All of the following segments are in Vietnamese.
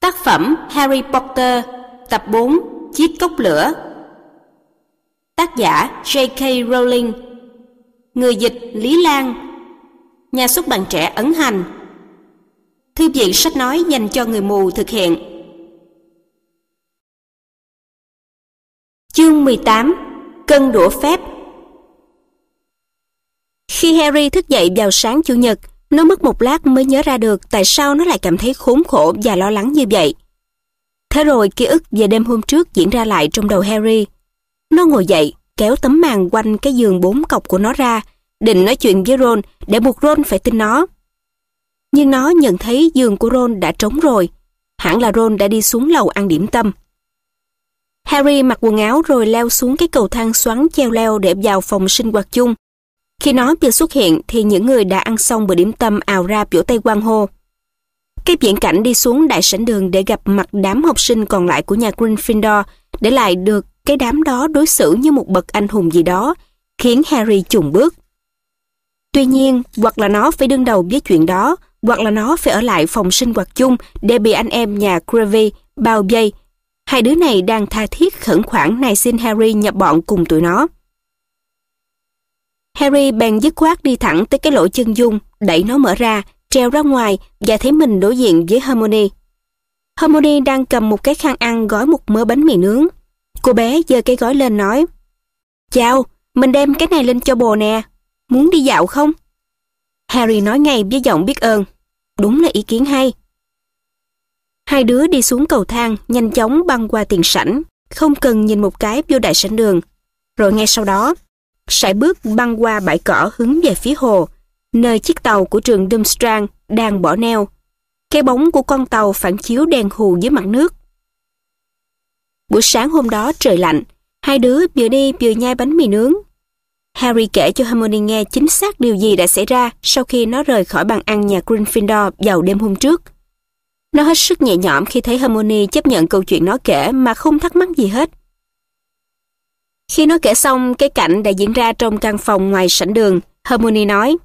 Tác phẩm Harry Potter, tập 4, Chiếc cốc lửa. Tác giả J.K. Rowling. Người dịch Lý Lan. Nhà xuất bản trẻ Ấn Hành. Thư viện sách nói dành cho người mù thực hiện. Chương 18: Cân đũa phép. Khi Harry thức dậy vào sáng Chủ nhật, nó mất một lát mới nhớ ra được tại sao nó lại cảm thấy khốn khổ và lo lắng như vậy. Thế rồi ký ức về đêm hôm trước diễn ra lại trong đầu Harry. Nó ngồi dậy, kéo tấm màn quanh cái giường bốn cọc của nó ra, định nói chuyện với Ron để buộc Ron phải tin nó. Nhưng nó nhận thấy giường của Ron đã trống rồi. Hẳn là Ron đã đi xuống lầu ăn điểm tâm. Harry mặc quần áo rồi leo xuống cái cầu thang xoắn treo leo để vào phòng sinh hoạt chung khi nó vừa xuất hiện thì những người đã ăn xong bữa điểm tâm ào ra vỗ tay Quang Hô. Cái viễn cảnh đi xuống đại sảnh đường để gặp mặt đám học sinh còn lại của nhà Gryffindor để lại được cái đám đó đối xử như một bậc anh hùng gì đó, khiến Harry chùng bước. Tuy nhiên, hoặc là nó phải đương đầu với chuyện đó, hoặc là nó phải ở lại phòng sinh hoạt chung để bị anh em nhà Gravy bao vây. Hai đứa này đang tha thiết khẩn khoản này xin Harry nhập bọn cùng tụi nó. Harry bèn dứt khoát đi thẳng tới cái lỗ chân dung, đẩy nó mở ra, treo ra ngoài và thấy mình đối diện với Harmony. Harmony đang cầm một cái khăn ăn gói một mớ bánh mì nướng. Cô bé giơ cái gói lên nói, Chào, mình đem cái này lên cho bồ nè, muốn đi dạo không? Harry nói ngay với giọng biết ơn, đúng là ý kiến hay. Hai đứa đi xuống cầu thang, nhanh chóng băng qua tiền sảnh, không cần nhìn một cái vô đại sảnh đường. Rồi ngay sau đó, sải bước băng qua bãi cỏ hướng về phía hồ, nơi chiếc tàu của trường Dumstrang đang bỏ neo. Cái bóng của con tàu phản chiếu đèn hù dưới mặt nước. Buổi sáng hôm đó trời lạnh, hai đứa vừa đi vừa nhai bánh mì nướng. Harry kể cho Hermione nghe chính xác điều gì đã xảy ra sau khi nó rời khỏi bàn ăn nhà Gryffindor vào đêm hôm trước. Nó hết sức nhẹ nhõm khi thấy Hermione chấp nhận câu chuyện nó kể mà không thắc mắc gì hết. Khi nó kể xong cái cảnh đã diễn ra trong căn phòng ngoài sảnh đường, Harmony nói.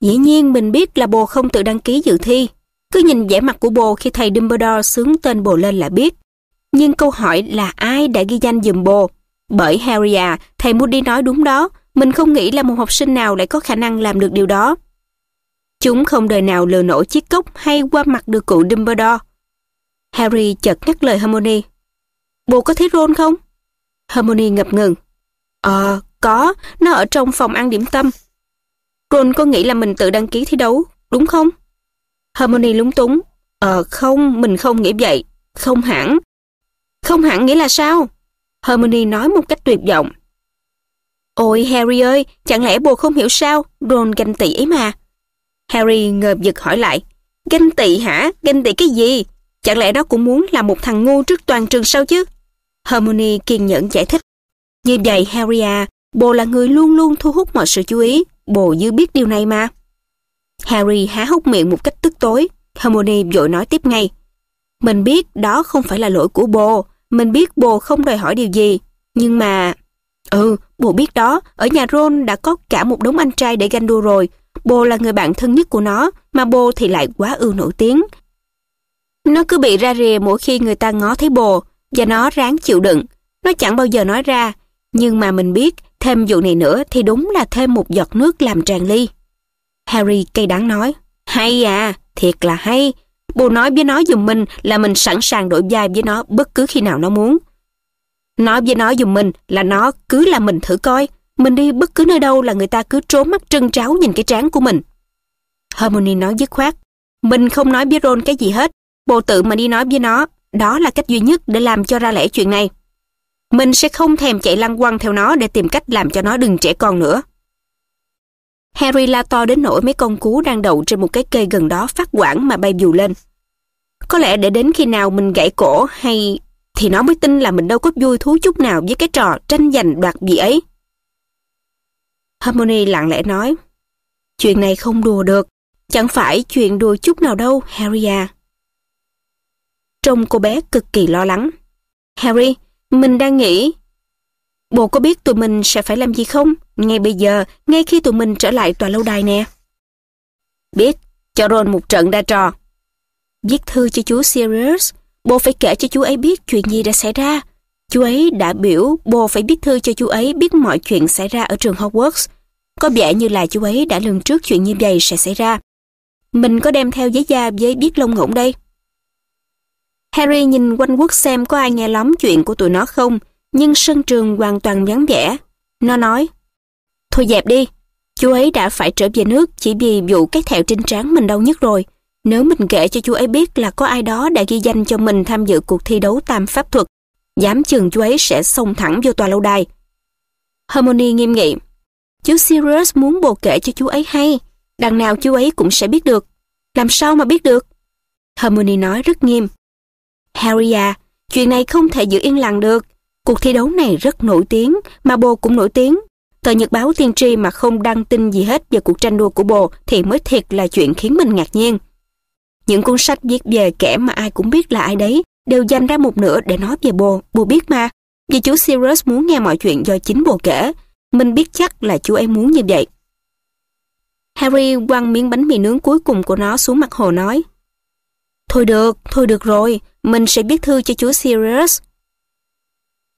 Dĩ nhiên mình biết là bồ không tự đăng ký dự thi. Cứ nhìn vẻ mặt của bồ khi thầy Dumbledore sướng tên bồ lên là biết. Nhưng câu hỏi là ai đã ghi danh dùm bồ? Bởi Harry à, thầy Moody nói đúng đó, mình không nghĩ là một học sinh nào lại có khả năng làm được điều đó. Chúng không đời nào lừa nổi chiếc cốc hay qua mặt được cụ Dumbledore. Harry chợt ngắt lời Harmony. Bồ có thấy Ron không? Harmony ngập ngừng. Ờ, có, nó ở trong phòng ăn điểm tâm. Ron có nghĩ là mình tự đăng ký thi đấu, đúng không? Harmony lúng túng. Ờ, không, mình không nghĩ vậy. Không hẳn. Không hẳn nghĩa là sao? Harmony nói một cách tuyệt vọng. Ôi Harry ơi, chẳng lẽ bồ không hiểu sao? Ron ganh tị ấy mà. Harry ngợp giật hỏi lại. Ganh tị hả? Ganh tị cái gì? Chẳng lẽ đó cũng muốn là một thằng ngu trước toàn trường sao chứ? Hermione kiên nhẫn giải thích. Như vậy Harry à, bồ là người luôn luôn thu hút mọi sự chú ý, bồ dư biết điều này mà. Harry há hốc miệng một cách tức tối, Hermione vội nói tiếp ngay. Mình biết đó không phải là lỗi của bồ, mình biết bồ không đòi hỏi điều gì, nhưng mà... Ừ, bồ biết đó, ở nhà Ron đã có cả một đống anh trai để ganh đua rồi, bồ là người bạn thân nhất của nó, mà bồ thì lại quá ưu nổi tiếng. Nó cứ bị ra rìa mỗi khi người ta ngó thấy bồ, và nó ráng chịu đựng. Nó chẳng bao giờ nói ra, nhưng mà mình biết thêm vụ này nữa thì đúng là thêm một giọt nước làm tràn ly. Harry cay đắng nói, hay à, thiệt là hay. Bù nói với nó dùm mình là mình sẵn sàng đổi vai với nó bất cứ khi nào nó muốn. Nói với nó dùm mình là nó cứ là mình thử coi. Mình đi bất cứ nơi đâu là người ta cứ trốn mắt trân tráo nhìn cái trán của mình. Hermione nói dứt khoát. Mình không nói với Ron cái gì hết. Bồ tự mà đi nói với nó đó là cách duy nhất để làm cho ra lẽ chuyện này. Mình sẽ không thèm chạy lăng quăng theo nó để tìm cách làm cho nó đừng trẻ con nữa. Harry la to đến nỗi mấy con cú đang đậu trên một cái cây gần đó phát quảng mà bay dù lên. Có lẽ để đến khi nào mình gãy cổ hay thì nó mới tin là mình đâu có vui thú chút nào với cái trò tranh giành đoạt gì ấy. Harmony lặng lẽ nói, chuyện này không đùa được, chẳng phải chuyện đùa chút nào đâu, Harry à. Trông cô bé cực kỳ lo lắng. Harry, mình đang nghĩ... Bố có biết tụi mình sẽ phải làm gì không? Ngay bây giờ, ngay khi tụi mình trở lại tòa lâu đài nè. Biết, cho Ron một trận ra trò. Viết thư cho chú Sirius, bố phải kể cho chú ấy biết chuyện gì đã xảy ra. Chú ấy đã biểu bố phải viết thư cho chú ấy biết mọi chuyện xảy ra ở trường Hogwarts. Có vẻ như là chú ấy đã lường trước chuyện như vậy sẽ xảy ra. Mình có đem theo giấy da với viết lông ngỗng đây. Harry nhìn quanh quất xem có ai nghe lóm chuyện của tụi nó không, nhưng sân trường hoàn toàn vắng vẻ. Nó nói, Thôi dẹp đi, chú ấy đã phải trở về nước chỉ vì vụ cái thẹo trên trán mình đau nhất rồi. Nếu mình kể cho chú ấy biết là có ai đó đã ghi danh cho mình tham dự cuộc thi đấu tam pháp thuật, dám chừng chú ấy sẽ xông thẳng vô tòa lâu đài. Harmony nghiêm nghị, chú Sirius muốn bồ kể cho chú ấy hay, đằng nào chú ấy cũng sẽ biết được. Làm sao mà biết được? Harmony nói rất nghiêm. Harry à, chuyện này không thể giữ yên lặng được. Cuộc thi đấu này rất nổi tiếng, mà bồ cũng nổi tiếng. Tờ Nhật báo Tiên tri mà không đăng tin gì hết về cuộc tranh đua của bồ thì mới thiệt là chuyện khiến mình ngạc nhiên. Những cuốn sách viết về kẻ mà ai cũng biết là ai đấy đều dành ra một nửa để nói về bồ, bồ biết mà. Vì chú Sirius muốn nghe mọi chuyện do chính bồ kể, mình biết chắc là chú ấy muốn như vậy. Harry quăng miếng bánh mì nướng cuối cùng của nó xuống mặt hồ nói. Thôi được, thôi được rồi, mình sẽ viết thư cho chú Sirius.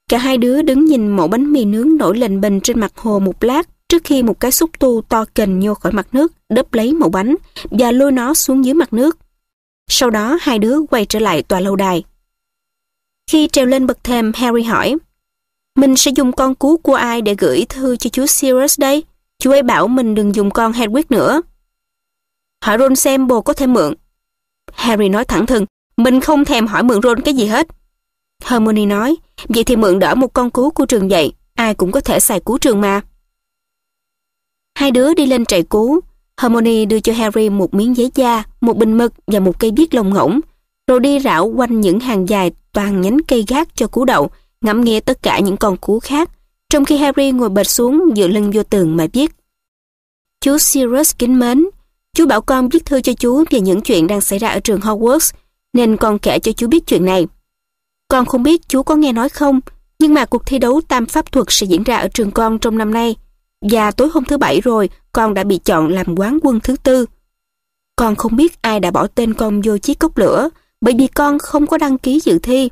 Cả hai đứa đứng nhìn mẫu bánh mì nướng nổi lềnh bình trên mặt hồ một lát trước khi một cái xúc tu to kềnh nhô khỏi mặt nước đớp lấy mẫu bánh và lôi nó xuống dưới mặt nước. Sau đó hai đứa quay trở lại tòa lâu đài. Khi treo lên bậc thềm, Harry hỏi, mình sẽ dùng con cú của ai để gửi thư cho chú Sirius đây? Chú ấy bảo mình đừng dùng con Hedwig nữa. Hỏi Ron xem bồ có thể mượn. Harry nói thẳng thừng, mình không thèm hỏi mượn Ron cái gì hết. Hermione nói, vậy thì mượn đỡ một con cú của trường dậy, ai cũng có thể xài cú trường mà. Hai đứa đi lên trại cú, Hermione đưa cho Harry một miếng giấy da, một bình mực và một cây viết lông ngỗng, rồi đi rảo quanh những hàng dài toàn nhánh cây gác cho cú đậu, ngắm nghe tất cả những con cú khác, trong khi Harry ngồi bệt xuống dựa lưng vô tường mà viết. Chú Sirius kính mến, chú bảo con viết thư cho chú về những chuyện đang xảy ra ở trường Hogwarts, nên con kể cho chú biết chuyện này. Con không biết chú có nghe nói không, nhưng mà cuộc thi đấu tam pháp thuật sẽ diễn ra ở trường con trong năm nay. Và tối hôm thứ bảy rồi, con đã bị chọn làm quán quân thứ tư. Con không biết ai đã bỏ tên con vô chiếc cốc lửa, bởi vì con không có đăng ký dự thi.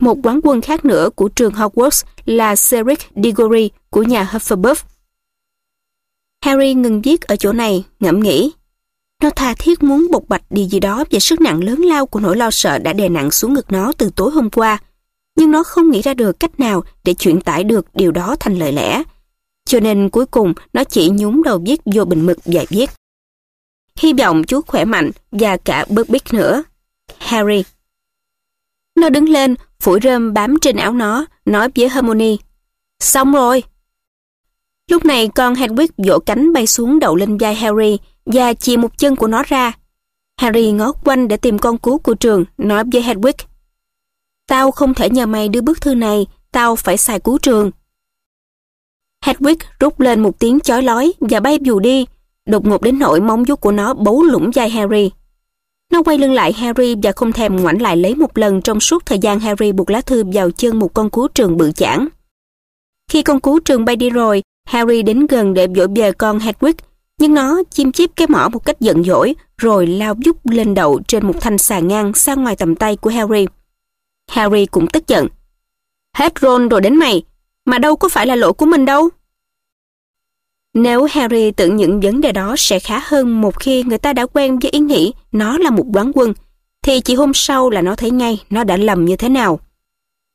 Một quán quân khác nữa của trường Hogwarts là Cedric Diggory của nhà Hufflepuff. Harry ngừng viết ở chỗ này, ngẫm nghĩ. Nó tha thiết muốn bộc bạch điều gì đó về sức nặng lớn lao của nỗi lo sợ đã đè nặng xuống ngực nó từ tối hôm qua. Nhưng nó không nghĩ ra được cách nào để chuyển tải được điều đó thành lời lẽ. Cho nên cuối cùng nó chỉ nhúng đầu viết vô bình mực và viết. Hy vọng chú khỏe mạnh và cả bớt biết nữa. Harry Nó đứng lên, phủi rơm bám trên áo nó, nói với Harmony. Xong rồi! Lúc này con Hedwig vỗ cánh bay xuống đầu lên vai Harry, và chìa một chân của nó ra. Harry ngó quanh để tìm con cú của trường, nói với Hedwig. Tao không thể nhờ mày đưa bức thư này, tao phải xài cú trường. Hedwig rút lên một tiếng chói lói và bay dù đi, đột ngột đến nỗi móng vuốt của nó bấu lủng vai Harry. Nó quay lưng lại Harry và không thèm ngoảnh lại lấy một lần trong suốt thời gian Harry buộc lá thư vào chân một con cú trường bự chảng. Khi con cú trường bay đi rồi, Harry đến gần để vỗ về con Hedwig nhưng nó chim chiếp cái mỏ một cách giận dỗi rồi lao vút lên đầu trên một thanh xà ngang xa ngoài tầm tay của Harry. Harry cũng tức giận. Hết Ron rồi đến mày, mà đâu có phải là lỗi của mình đâu. Nếu Harry tưởng những vấn đề đó sẽ khá hơn một khi người ta đã quen với ý nghĩ nó là một đoán quân, thì chỉ hôm sau là nó thấy ngay nó đã lầm như thế nào.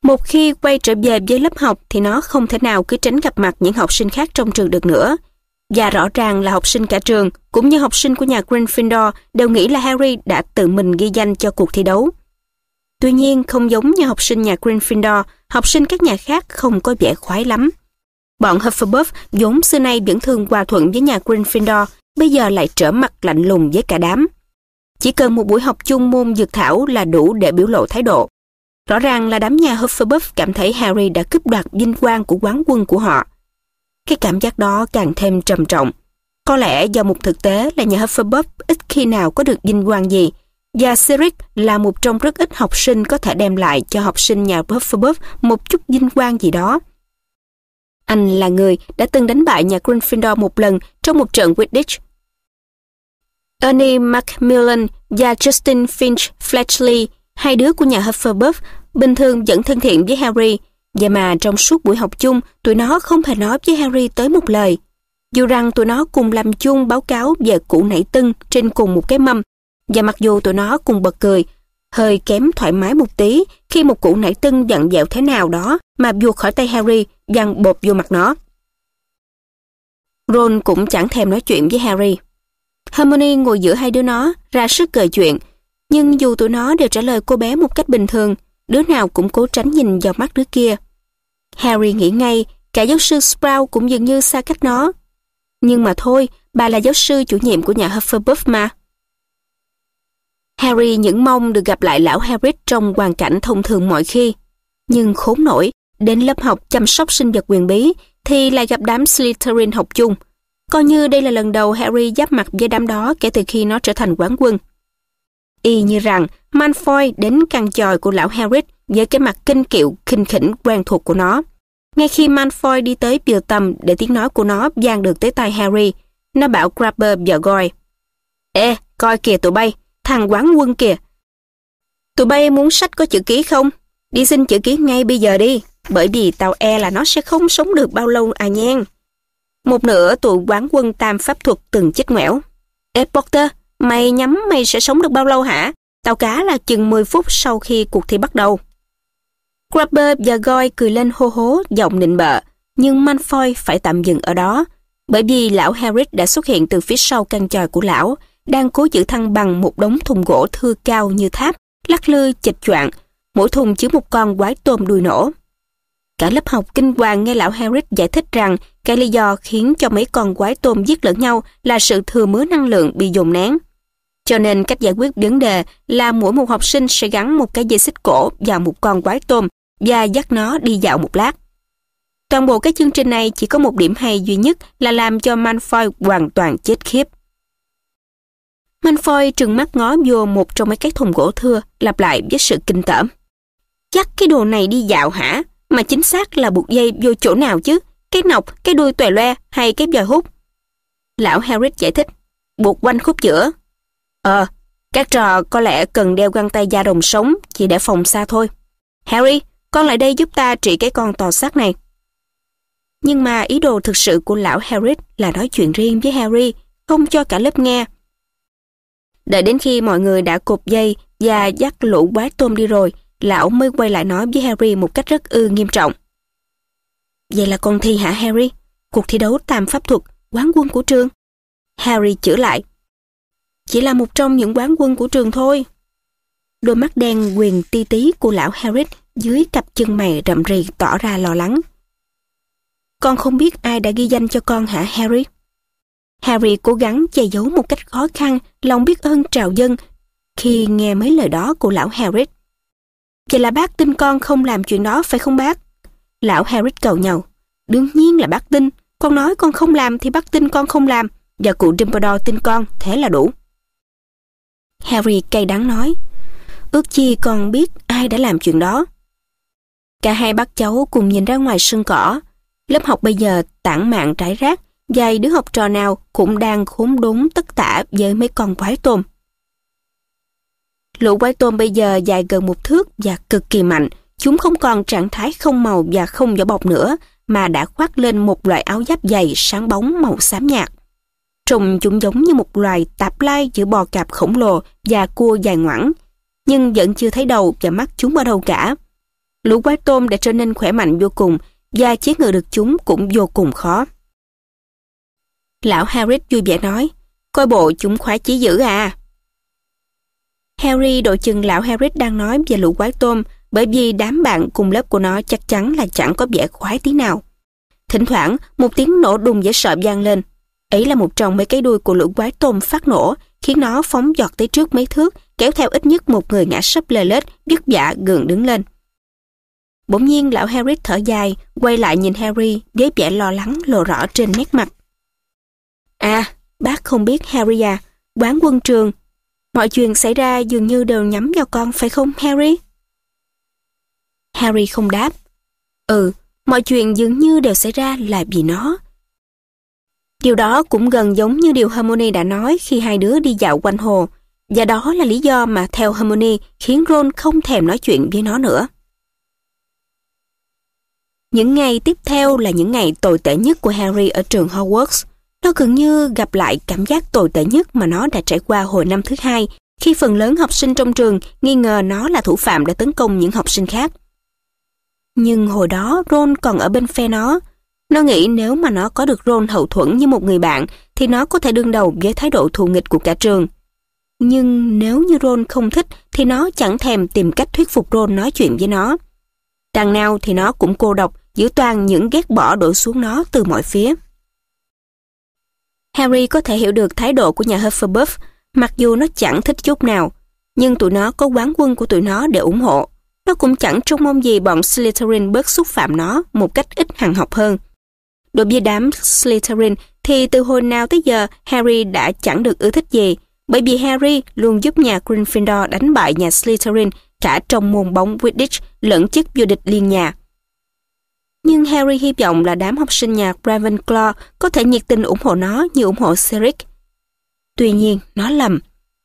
Một khi quay trở về với lớp học thì nó không thể nào cứ tránh gặp mặt những học sinh khác trong trường được nữa. Và rõ ràng là học sinh cả trường, cũng như học sinh của nhà Gryffindor đều nghĩ là Harry đã tự mình ghi danh cho cuộc thi đấu. Tuy nhiên, không giống như học sinh nhà Gryffindor, học sinh các nhà khác không có vẻ khoái lắm. Bọn Hufflepuff vốn xưa nay vẫn thường hòa thuận với nhà Gryffindor, bây giờ lại trở mặt lạnh lùng với cả đám. Chỉ cần một buổi học chung môn dược thảo là đủ để biểu lộ thái độ. Rõ ràng là đám nhà Hufflepuff cảm thấy Harry đã cướp đoạt vinh quang của quán quân của họ. Cái cảm giác đó càng thêm trầm trọng. Có lẽ do một thực tế là nhà Hufflepuff ít khi nào có được vinh quang gì, và Sirius là một trong rất ít học sinh có thể đem lại cho học sinh nhà Hufflepuff một chút vinh quang gì đó. Anh là người đã từng đánh bại nhà Gryffindor một lần trong một trận Quidditch. Ernie Macmillan và Justin Finch Fletchley, hai đứa của nhà Hufflepuff, bình thường vẫn thân thiện với Harry, Vậy mà trong suốt buổi học chung, tụi nó không hề nói với Harry tới một lời. Dù rằng tụi nó cùng làm chung báo cáo về cụ nảy tưng trên cùng một cái mâm, và mặc dù tụi nó cùng bật cười, hơi kém thoải mái một tí khi một cụ nảy tưng dặn dẹo thế nào đó mà buộc khỏi tay Harry dằn bột vô mặt nó. Ron cũng chẳng thèm nói chuyện với Harry. Hermione ngồi giữa hai đứa nó, ra sức cười chuyện, nhưng dù tụi nó đều trả lời cô bé một cách bình thường, đứa nào cũng cố tránh nhìn vào mắt đứa kia. Harry nghĩ ngay, cả giáo sư Sprout cũng dường như xa cách nó. Nhưng mà thôi, bà là giáo sư chủ nhiệm của nhà Hufflepuff mà. Harry những mong được gặp lại lão Harris trong hoàn cảnh thông thường mọi khi. Nhưng khốn nổi, đến lớp học chăm sóc sinh vật quyền bí thì lại gặp đám Slytherin học chung. Coi như đây là lần đầu Harry giáp mặt với đám đó kể từ khi nó trở thành quán quân. Y như rằng Malfoy đến căn chòi của lão Hagrid với cái mặt kinh kiệu, khinh khỉnh quen thuộc của nó. Ngay khi Malfoy đi tới bìa tầm để tiếng nói của nó giang được tới tai Harry, nó bảo Grabber vợ gọi. Ê, coi kìa tụi bay, thằng quán quân kìa. Tụi bay muốn sách có chữ ký không? Đi xin chữ ký ngay bây giờ đi, bởi vì tao e là nó sẽ không sống được bao lâu à nhen. Một nửa tụi quán quân tam pháp thuật từng chết ngoẻo. Ê Potter, Mày nhắm mày sẽ sống được bao lâu hả? Tàu cá là chừng 10 phút sau khi cuộc thi bắt đầu. Grabber và Goy cười lên hô hố, giọng nịnh bợ, nhưng Manfoy phải tạm dừng ở đó, bởi vì lão Harris đã xuất hiện từ phía sau căn tròi của lão, đang cố giữ thăng bằng một đống thùng gỗ thưa cao như tháp, lắc lư chịch choạng, mỗi thùng chứa một con quái tôm đuôi nổ. Cả lớp học kinh hoàng nghe lão Harris giải thích rằng cái lý do khiến cho mấy con quái tôm giết lẫn nhau là sự thừa mứa năng lượng bị dồn nén. Cho nên cách giải quyết vấn đề là mỗi một học sinh sẽ gắn một cái dây xích cổ vào một con quái tôm và dắt nó đi dạo một lát. Toàn bộ cái chương trình này chỉ có một điểm hay duy nhất là làm cho Malfoy hoàn toàn chết khiếp. Malfoy trừng mắt ngó vô một trong mấy cái thùng gỗ thưa, lặp lại với sự kinh tởm. Chắc cái đồ này đi dạo hả? Mà chính xác là buộc dây vô chỗ nào chứ? Cái nọc, cái đuôi tòe loe hay cái vòi hút? Lão Harris giải thích, buộc quanh khúc giữa, Ờ, các trò có lẽ cần đeo găng tay da đồng sống chỉ để phòng xa thôi. Harry, con lại đây giúp ta trị cái con tò xác này. Nhưng mà ý đồ thực sự của lão Harry là nói chuyện riêng với Harry, không cho cả lớp nghe. Đợi đến khi mọi người đã cột dây và dắt lũ quái tôm đi rồi, lão mới quay lại nói với Harry một cách rất ư nghiêm trọng. Vậy là con thi hả Harry? Cuộc thi đấu tam pháp thuật, quán quân của trường. Harry chữa lại chỉ là một trong những quán quân của trường thôi. Đôi mắt đen quyền ti tí của lão Harris dưới cặp chân mày rậm rì tỏ ra lo lắng. Con không biết ai đã ghi danh cho con hả Harry? Harry cố gắng che giấu một cách khó khăn lòng biết ơn trào dân khi nghe mấy lời đó của lão Harris. Vậy là bác tin con không làm chuyện đó phải không bác? Lão Harris cầu nhau. Đương nhiên là bác tin. Con nói con không làm thì bác tin con không làm. Và cụ Dumbledore tin con, thế là đủ. Harry cay đắng nói. Ước chi còn biết ai đã làm chuyện đó. Cả hai bác cháu cùng nhìn ra ngoài sân cỏ. Lớp học bây giờ tản mạn trải rác, vài đứa học trò nào cũng đang khốn đốn tất tả với mấy con quái tôm. Lũ quái tôm bây giờ dài gần một thước và cực kỳ mạnh. Chúng không còn trạng thái không màu và không vỏ bọc nữa, mà đã khoác lên một loại áo giáp dày sáng bóng màu xám nhạt. Trùng chúng giống như một loài tạp lai giữa bò cạp khổng lồ và cua dài ngoẳng, nhưng vẫn chưa thấy đầu và mắt chúng ở đâu cả. Lũ quái tôm đã trở nên khỏe mạnh vô cùng và chế ngự được chúng cũng vô cùng khó. Lão Harris vui vẻ nói, coi bộ chúng khoái chí dữ à. Harry đội chừng lão Harris đang nói về lũ quái tôm bởi vì đám bạn cùng lớp của nó chắc chắn là chẳng có vẻ khoái tí nào. Thỉnh thoảng, một tiếng nổ đùng dễ sợ vang lên Ấy là một trong mấy cái đuôi của lũ quái tôm phát nổ, khiến nó phóng giọt tới trước mấy thước, kéo theo ít nhất một người ngã sấp lê lết, vất vả gượng đứng lên. Bỗng nhiên lão Harris thở dài, quay lại nhìn Harry với vẻ lo lắng lộ rõ trên nét mặt. À, bác không biết Harry à, quán quân trường. Mọi chuyện xảy ra dường như đều nhắm vào con phải không Harry? Harry không đáp. Ừ, mọi chuyện dường như đều xảy ra là vì nó. Điều đó cũng gần giống như điều Harmony đã nói khi hai đứa đi dạo quanh hồ, và đó là lý do mà theo Harmony khiến Ron không thèm nói chuyện với nó nữa. Những ngày tiếp theo là những ngày tồi tệ nhất của Harry ở trường Hogwarts. Nó gần như gặp lại cảm giác tồi tệ nhất mà nó đã trải qua hồi năm thứ hai, khi phần lớn học sinh trong trường nghi ngờ nó là thủ phạm đã tấn công những học sinh khác. Nhưng hồi đó Ron còn ở bên phe nó, nó nghĩ nếu mà nó có được Ron hậu thuẫn như một người bạn thì nó có thể đương đầu với thái độ thù nghịch của cả trường. Nhưng nếu như Ron không thích thì nó chẳng thèm tìm cách thuyết phục Ron nói chuyện với nó. Đằng nào thì nó cũng cô độc giữa toàn những ghét bỏ đổ xuống nó từ mọi phía. Harry có thể hiểu được thái độ của nhà Hufflepuff mặc dù nó chẳng thích chút nào nhưng tụi nó có quán quân của tụi nó để ủng hộ. Nó cũng chẳng trông mong gì bọn Slytherin bớt xúc phạm nó một cách ít hằng học hơn đối với đám Slytherin thì từ hồi nào tới giờ Harry đã chẳng được ưa thích gì, bởi vì Harry luôn giúp nhà Gryffindor đánh bại nhà Slytherin cả trong môn bóng Quidditch lẫn chức vô địch liên nhà. Nhưng Harry hy vọng là đám học sinh nhà Ravenclaw có thể nhiệt tình ủng hộ nó như ủng hộ Cedric. Tuy nhiên, nó lầm.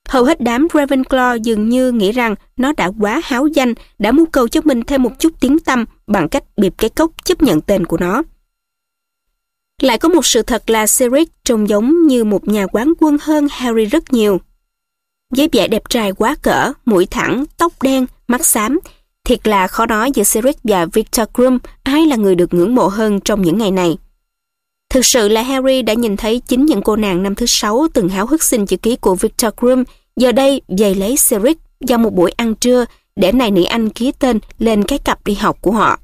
Hầu hết đám Ravenclaw dường như nghĩ rằng nó đã quá háo danh, đã mưu cầu cho mình thêm một chút tiếng tâm bằng cách bịp cái cốc chấp nhận tên của nó. Lại có một sự thật là Cedric trông giống như một nhà quán quân hơn Harry rất nhiều. Với vẻ đẹp trai quá cỡ, mũi thẳng, tóc đen, mắt xám, thiệt là khó nói giữa Cedric và Victor Krum ai là người được ngưỡng mộ hơn trong những ngày này. Thực sự là Harry đã nhìn thấy chính những cô nàng năm thứ sáu từng háo hức xin chữ ký của Victor Krum giờ đây giày lấy Cedric vào một buổi ăn trưa để này nữ anh ký tên lên cái cặp đi học của họ.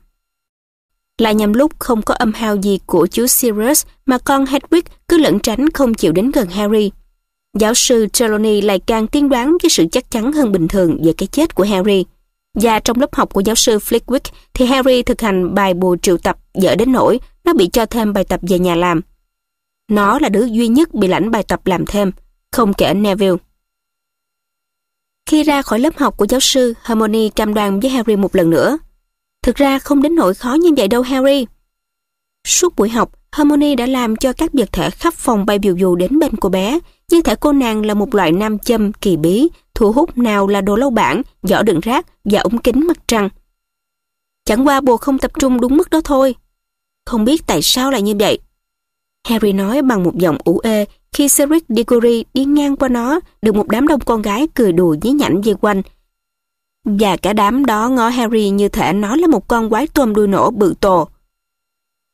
Là nhằm lúc không có âm hao gì của chú Sirius mà con Hedwig cứ lẩn tránh không chịu đến gần Harry. Giáo sư Trelawney lại càng tiên đoán với sự chắc chắn hơn bình thường về cái chết của Harry. Và trong lớp học của giáo sư Flickwick thì Harry thực hành bài bù triệu tập dở đến nỗi nó bị cho thêm bài tập về nhà làm. Nó là đứa duy nhất bị lãnh bài tập làm thêm, không kể Neville. Khi ra khỏi lớp học của giáo sư, Harmony cam đoan với Harry một lần nữa. Thực ra không đến nỗi khó như vậy đâu Harry. Suốt buổi học, Harmony đã làm cho các vật thể khắp phòng bay biểu dù đến bên cô bé. Như thể cô nàng là một loại nam châm kỳ bí, thu hút nào là đồ lâu bản, giỏ đựng rác và ống kính mặt trăng. Chẳng qua bồ không tập trung đúng mức đó thôi. Không biết tại sao lại như vậy. Harry nói bằng một giọng ủ ê khi Cedric Diggory đi ngang qua nó được một đám đông con gái cười đùa nhí nhảnh dây quanh và cả đám đó ngó Harry như thể nó là một con quái tôm đuôi nổ bự tổ.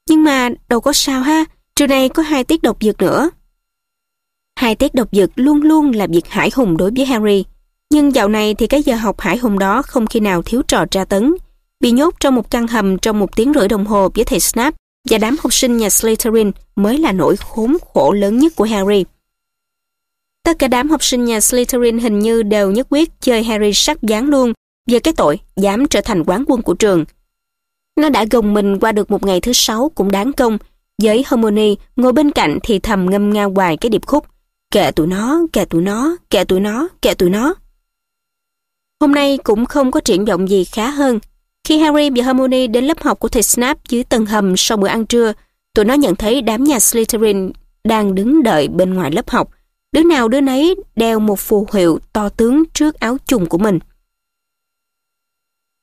Nhưng mà đâu có sao ha, trưa nay có hai tiết độc dược nữa. Hai tiết độc dược luôn luôn là việc hải hùng đối với Harry, nhưng dạo này thì cái giờ học hải hùng đó không khi nào thiếu trò tra tấn, bị nhốt trong một căn hầm trong một tiếng rưỡi đồng hồ với thầy Snap và đám học sinh nhà Slytherin mới là nỗi khốn khổ lớn nhất của Harry. Tất cả đám học sinh nhà Slytherin hình như đều nhất quyết chơi Harry sắc dán luôn về cái tội dám trở thành quán quân của trường. Nó đã gồng mình qua được một ngày thứ sáu cũng đáng công, với Hermione ngồi bên cạnh thì thầm ngâm nga hoài cái điệp khúc kệ tụi nó, kệ tụi nó, kệ tụi nó, kệ tụi nó. Hôm nay cũng không có triển vọng gì khá hơn. Khi Harry và Hermione đến lớp học của thầy Snap dưới tầng hầm sau bữa ăn trưa, tụi nó nhận thấy đám nhà Slytherin đang đứng đợi bên ngoài lớp học. Đứa nào đứa nấy đeo một phù hiệu to tướng trước áo chùng của mình.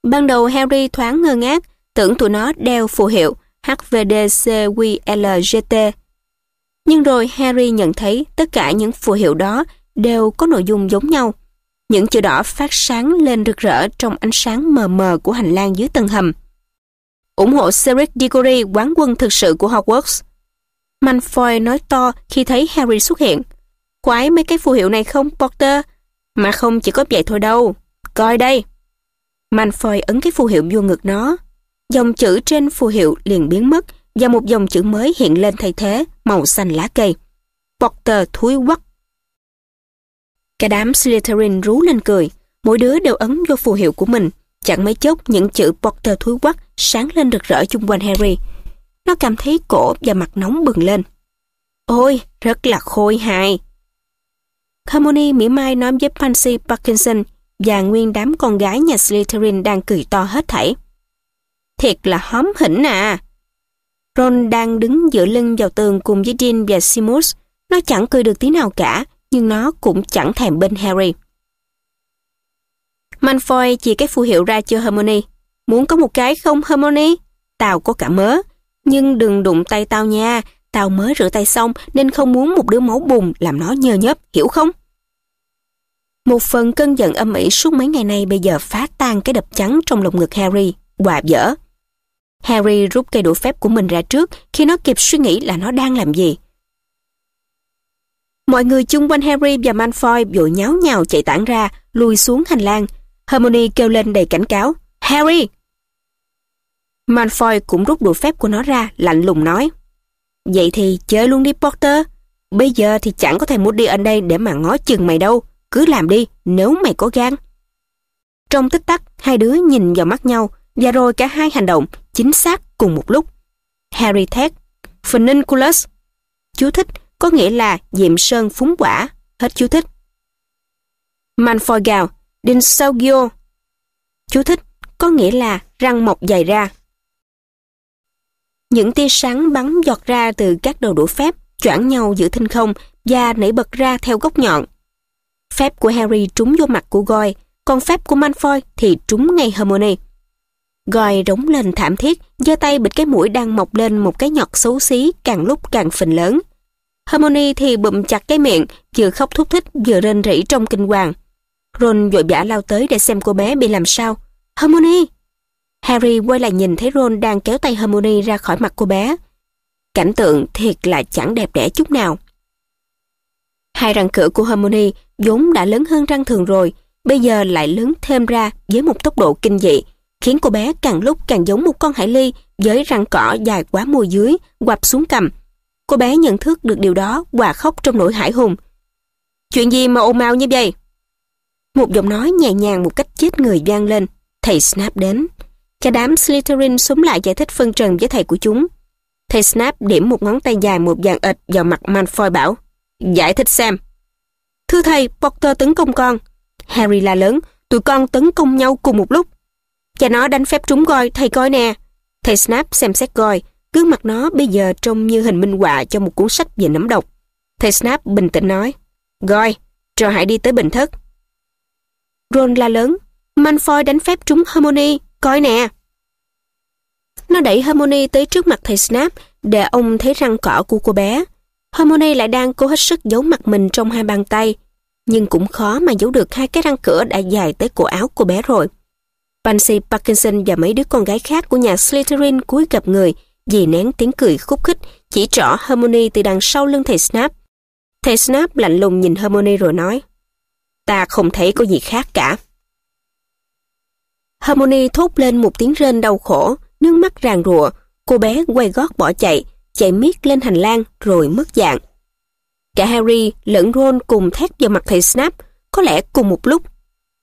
Ban đầu Harry thoáng ngơ ngác, tưởng tụi nó đeo phù hiệu HVDCQLGT. Nhưng rồi Harry nhận thấy tất cả những phù hiệu đó đều có nội dung giống nhau. Những chữ đỏ phát sáng lên rực rỡ trong ánh sáng mờ mờ của hành lang dưới tầng hầm. ủng hộ Cedric Diggory quán quân thực sự của Hogwarts. Malfoy nói to khi thấy Harry xuất hiện quái mấy cái phù hiệu này không, Potter Mà không chỉ có vậy thôi đâu. Coi đây. Manfoy ấn cái phù hiệu vô ngực nó. Dòng chữ trên phù hiệu liền biến mất và một dòng chữ mới hiện lên thay thế, màu xanh lá cây. Potter thúi quắc. Cả đám Slytherin rú lên cười. Mỗi đứa đều ấn vô phù hiệu của mình. Chẳng mấy chốc những chữ Potter thúi quắc sáng lên rực rỡ chung quanh Harry. Nó cảm thấy cổ và mặt nóng bừng lên. Ôi, rất là khôi hài, Harmony mỉa mai nói với Pansy Parkinson và nguyên đám con gái nhà Slytherin đang cười to hết thảy. Thiệt là hóm hỉnh à! Ron đang đứng giữa lưng vào tường cùng với Dean và Seamus. Nó chẳng cười được tí nào cả, nhưng nó cũng chẳng thèm bên Harry. Malfoy chỉ cái phù hiệu ra cho Hermione. Muốn có một cái không Hermione? Tao có cả mớ, nhưng đừng đụng tay tao nha, Tao mới rửa tay xong nên không muốn một đứa máu bùn làm nó nhơ nhớp, hiểu không? Một phần cơn giận âm ỉ suốt mấy ngày nay bây giờ phá tan cái đập trắng trong lồng ngực Harry, hòa dở. Harry rút cây đũa phép của mình ra trước khi nó kịp suy nghĩ là nó đang làm gì. Mọi người chung quanh Harry và Malfoy vội nháo nhào chạy tản ra, lùi xuống hành lang. Hermione kêu lên đầy cảnh cáo, Harry! Malfoy cũng rút đũa phép của nó ra, lạnh lùng nói. Vậy thì chơi luôn đi Porter. Bây giờ thì chẳng có thầy đi ở đây để mà ngó chừng mày đâu. Cứ làm đi, nếu mày có gan. Trong tích tắc, hai đứa nhìn vào mắt nhau và rồi cả hai hành động chính xác cùng một lúc. Harry thét, Funiculus. Chú thích có nghĩa là diệm sơn phúng quả. Hết chú thích. Manfoy gào, Dinsogio. Chú thích có nghĩa là răng mọc dài ra. Những tia sáng bắn giọt ra từ các đầu đũa phép, choảng nhau giữa thinh không và nảy bật ra theo góc nhọn. Phép của Harry trúng vô mặt của Goy, còn phép của Malfoy thì trúng ngay Hermione. Goy rống lên thảm thiết, giơ tay bịt cái mũi đang mọc lên một cái nhọt xấu xí càng lúc càng phình lớn. Hermione thì bụm chặt cái miệng, vừa khóc thúc thích vừa rên rỉ trong kinh hoàng. Ron vội vã lao tới để xem cô bé bị làm sao. Hermione! Harry quay lại nhìn thấy Ron đang kéo tay Hermione ra khỏi mặt cô bé. Cảnh tượng thiệt là chẳng đẹp đẽ chút nào. Hai răng cửa của Hermione vốn đã lớn hơn răng thường rồi, bây giờ lại lớn thêm ra với một tốc độ kinh dị, khiến cô bé càng lúc càng giống một con hải ly với răng cỏ dài quá môi dưới, quặp xuống cầm. Cô bé nhận thức được điều đó và khóc trong nỗi hải hùng. Chuyện gì mà ồn ào như vậy? Một giọng nói nhẹ nhàng một cách chết người vang lên. Thầy Snap đến cha đám Slytherin súng lại giải thích phân trần với thầy của chúng. Thầy Snap điểm một ngón tay dài một vàng ệt vào mặt Malfoy bảo Giải thích xem. Thưa thầy, Potter tấn công con. Harry la lớn, tụi con tấn công nhau cùng một lúc. Cha nó đánh phép trúng coi, thầy coi nè. Thầy Snap xem xét coi, cứ mặt nó bây giờ trông như hình minh họa cho một cuốn sách về nấm độc. Thầy Snap bình tĩnh nói, Gọi, rồi hãy đi tới bình thất. Ron la lớn, Malfoy đánh phép trúng Hermione coi nè. Nó đẩy Harmony tới trước mặt thầy Snap để ông thấy răng cỏ của cô bé. Harmony lại đang cố hết sức giấu mặt mình trong hai bàn tay, nhưng cũng khó mà giấu được hai cái răng cửa đã dài tới cổ áo của bé rồi. Pansy Parkinson và mấy đứa con gái khác của nhà Slytherin cúi gặp người vì nén tiếng cười khúc khích chỉ trỏ Harmony từ đằng sau lưng thầy Snap. Thầy Snap lạnh lùng nhìn Harmony rồi nói Ta không thấy có gì khác cả. Harmony thốt lên một tiếng rên đau khổ, nước mắt ràn rụa. Cô bé quay gót bỏ chạy, chạy miết lên hành lang rồi mất dạng. Cả Harry lẫn Ron cùng thét vào mặt thầy Snap, có lẽ cùng một lúc.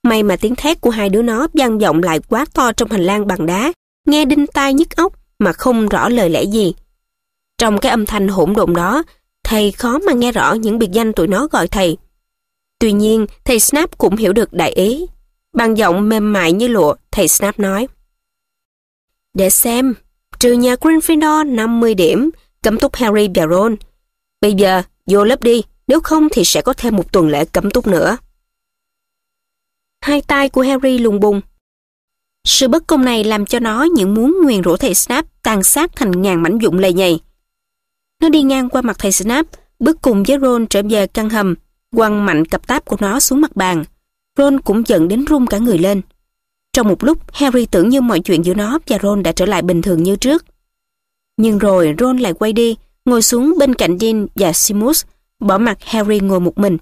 May mà tiếng thét của hai đứa nó vang vọng lại quá to trong hành lang bằng đá, nghe đinh tai nhức óc mà không rõ lời lẽ gì. Trong cái âm thanh hỗn độn đó, thầy khó mà nghe rõ những biệt danh tụi nó gọi thầy. Tuy nhiên, thầy Snap cũng hiểu được đại ý Bằng giọng mềm mại như lụa, thầy Snap nói. Để xem, trừ nhà Gryffindor 50 điểm, cấm túc Harry và Ron. Bây giờ, vô lớp đi, nếu không thì sẽ có thêm một tuần lễ cấm túc nữa. Hai tay của Harry lùng bùng. Sự bất công này làm cho nó những muốn nguyền rủa thầy Snap tàn sát thành ngàn mảnh dụng lầy nhầy. Nó đi ngang qua mặt thầy Snap, bước cùng với Ron trở về căn hầm, quăng mạnh cặp táp của nó xuống mặt bàn. Ron cũng giận đến run cả người lên. Trong một lúc, Harry tưởng như mọi chuyện giữa nó và Ron đã trở lại bình thường như trước. Nhưng rồi Ron lại quay đi, ngồi xuống bên cạnh Dean và Simus, bỏ mặt Harry ngồi một mình.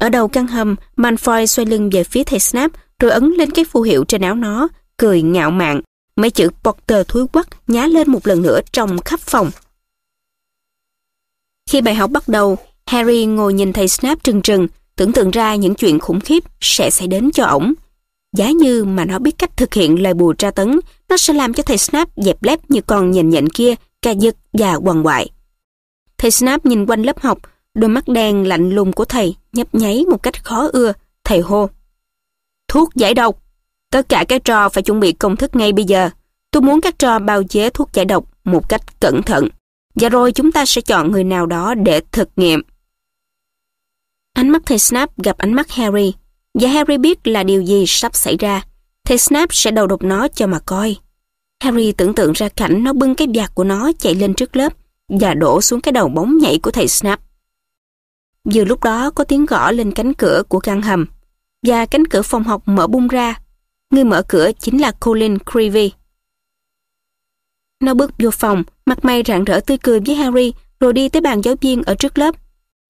Ở đầu căn hầm, Malfoy xoay lưng về phía thầy Snap rồi ấn lên cái phù hiệu trên áo nó, cười ngạo mạn. Mấy chữ Potter thúi quắc nhá lên một lần nữa trong khắp phòng. Khi bài học bắt đầu, Harry ngồi nhìn thầy Snap trừng trừng, tưởng tượng ra những chuyện khủng khiếp sẽ xảy đến cho ổng. Giá như mà nó biết cách thực hiện lời bùa tra tấn, nó sẽ làm cho thầy Snap dẹp lép như con nhện nhện kia, ca giật và quằn quại. Thầy Snap nhìn quanh lớp học, đôi mắt đen lạnh lùng của thầy nhấp nháy một cách khó ưa, thầy hô. Thuốc giải độc! Tất cả các trò phải chuẩn bị công thức ngay bây giờ. Tôi muốn các trò bao chế thuốc giải độc một cách cẩn thận. Và rồi chúng ta sẽ chọn người nào đó để thực nghiệm. Ánh mắt thầy Snap gặp ánh mắt Harry, và Harry biết là điều gì sắp xảy ra. Thầy Snap sẽ đầu độc nó cho mà coi. Harry tưởng tượng ra cảnh nó bưng cái vạt của nó chạy lên trước lớp và đổ xuống cái đầu bóng nhảy của thầy Snap. Vừa lúc đó có tiếng gõ lên cánh cửa của căn hầm và cánh cửa phòng học mở bung ra. Người mở cửa chính là Colin Creevy. Nó bước vô phòng, mặt mày rạng rỡ tươi cười với Harry rồi đi tới bàn giáo viên ở trước lớp.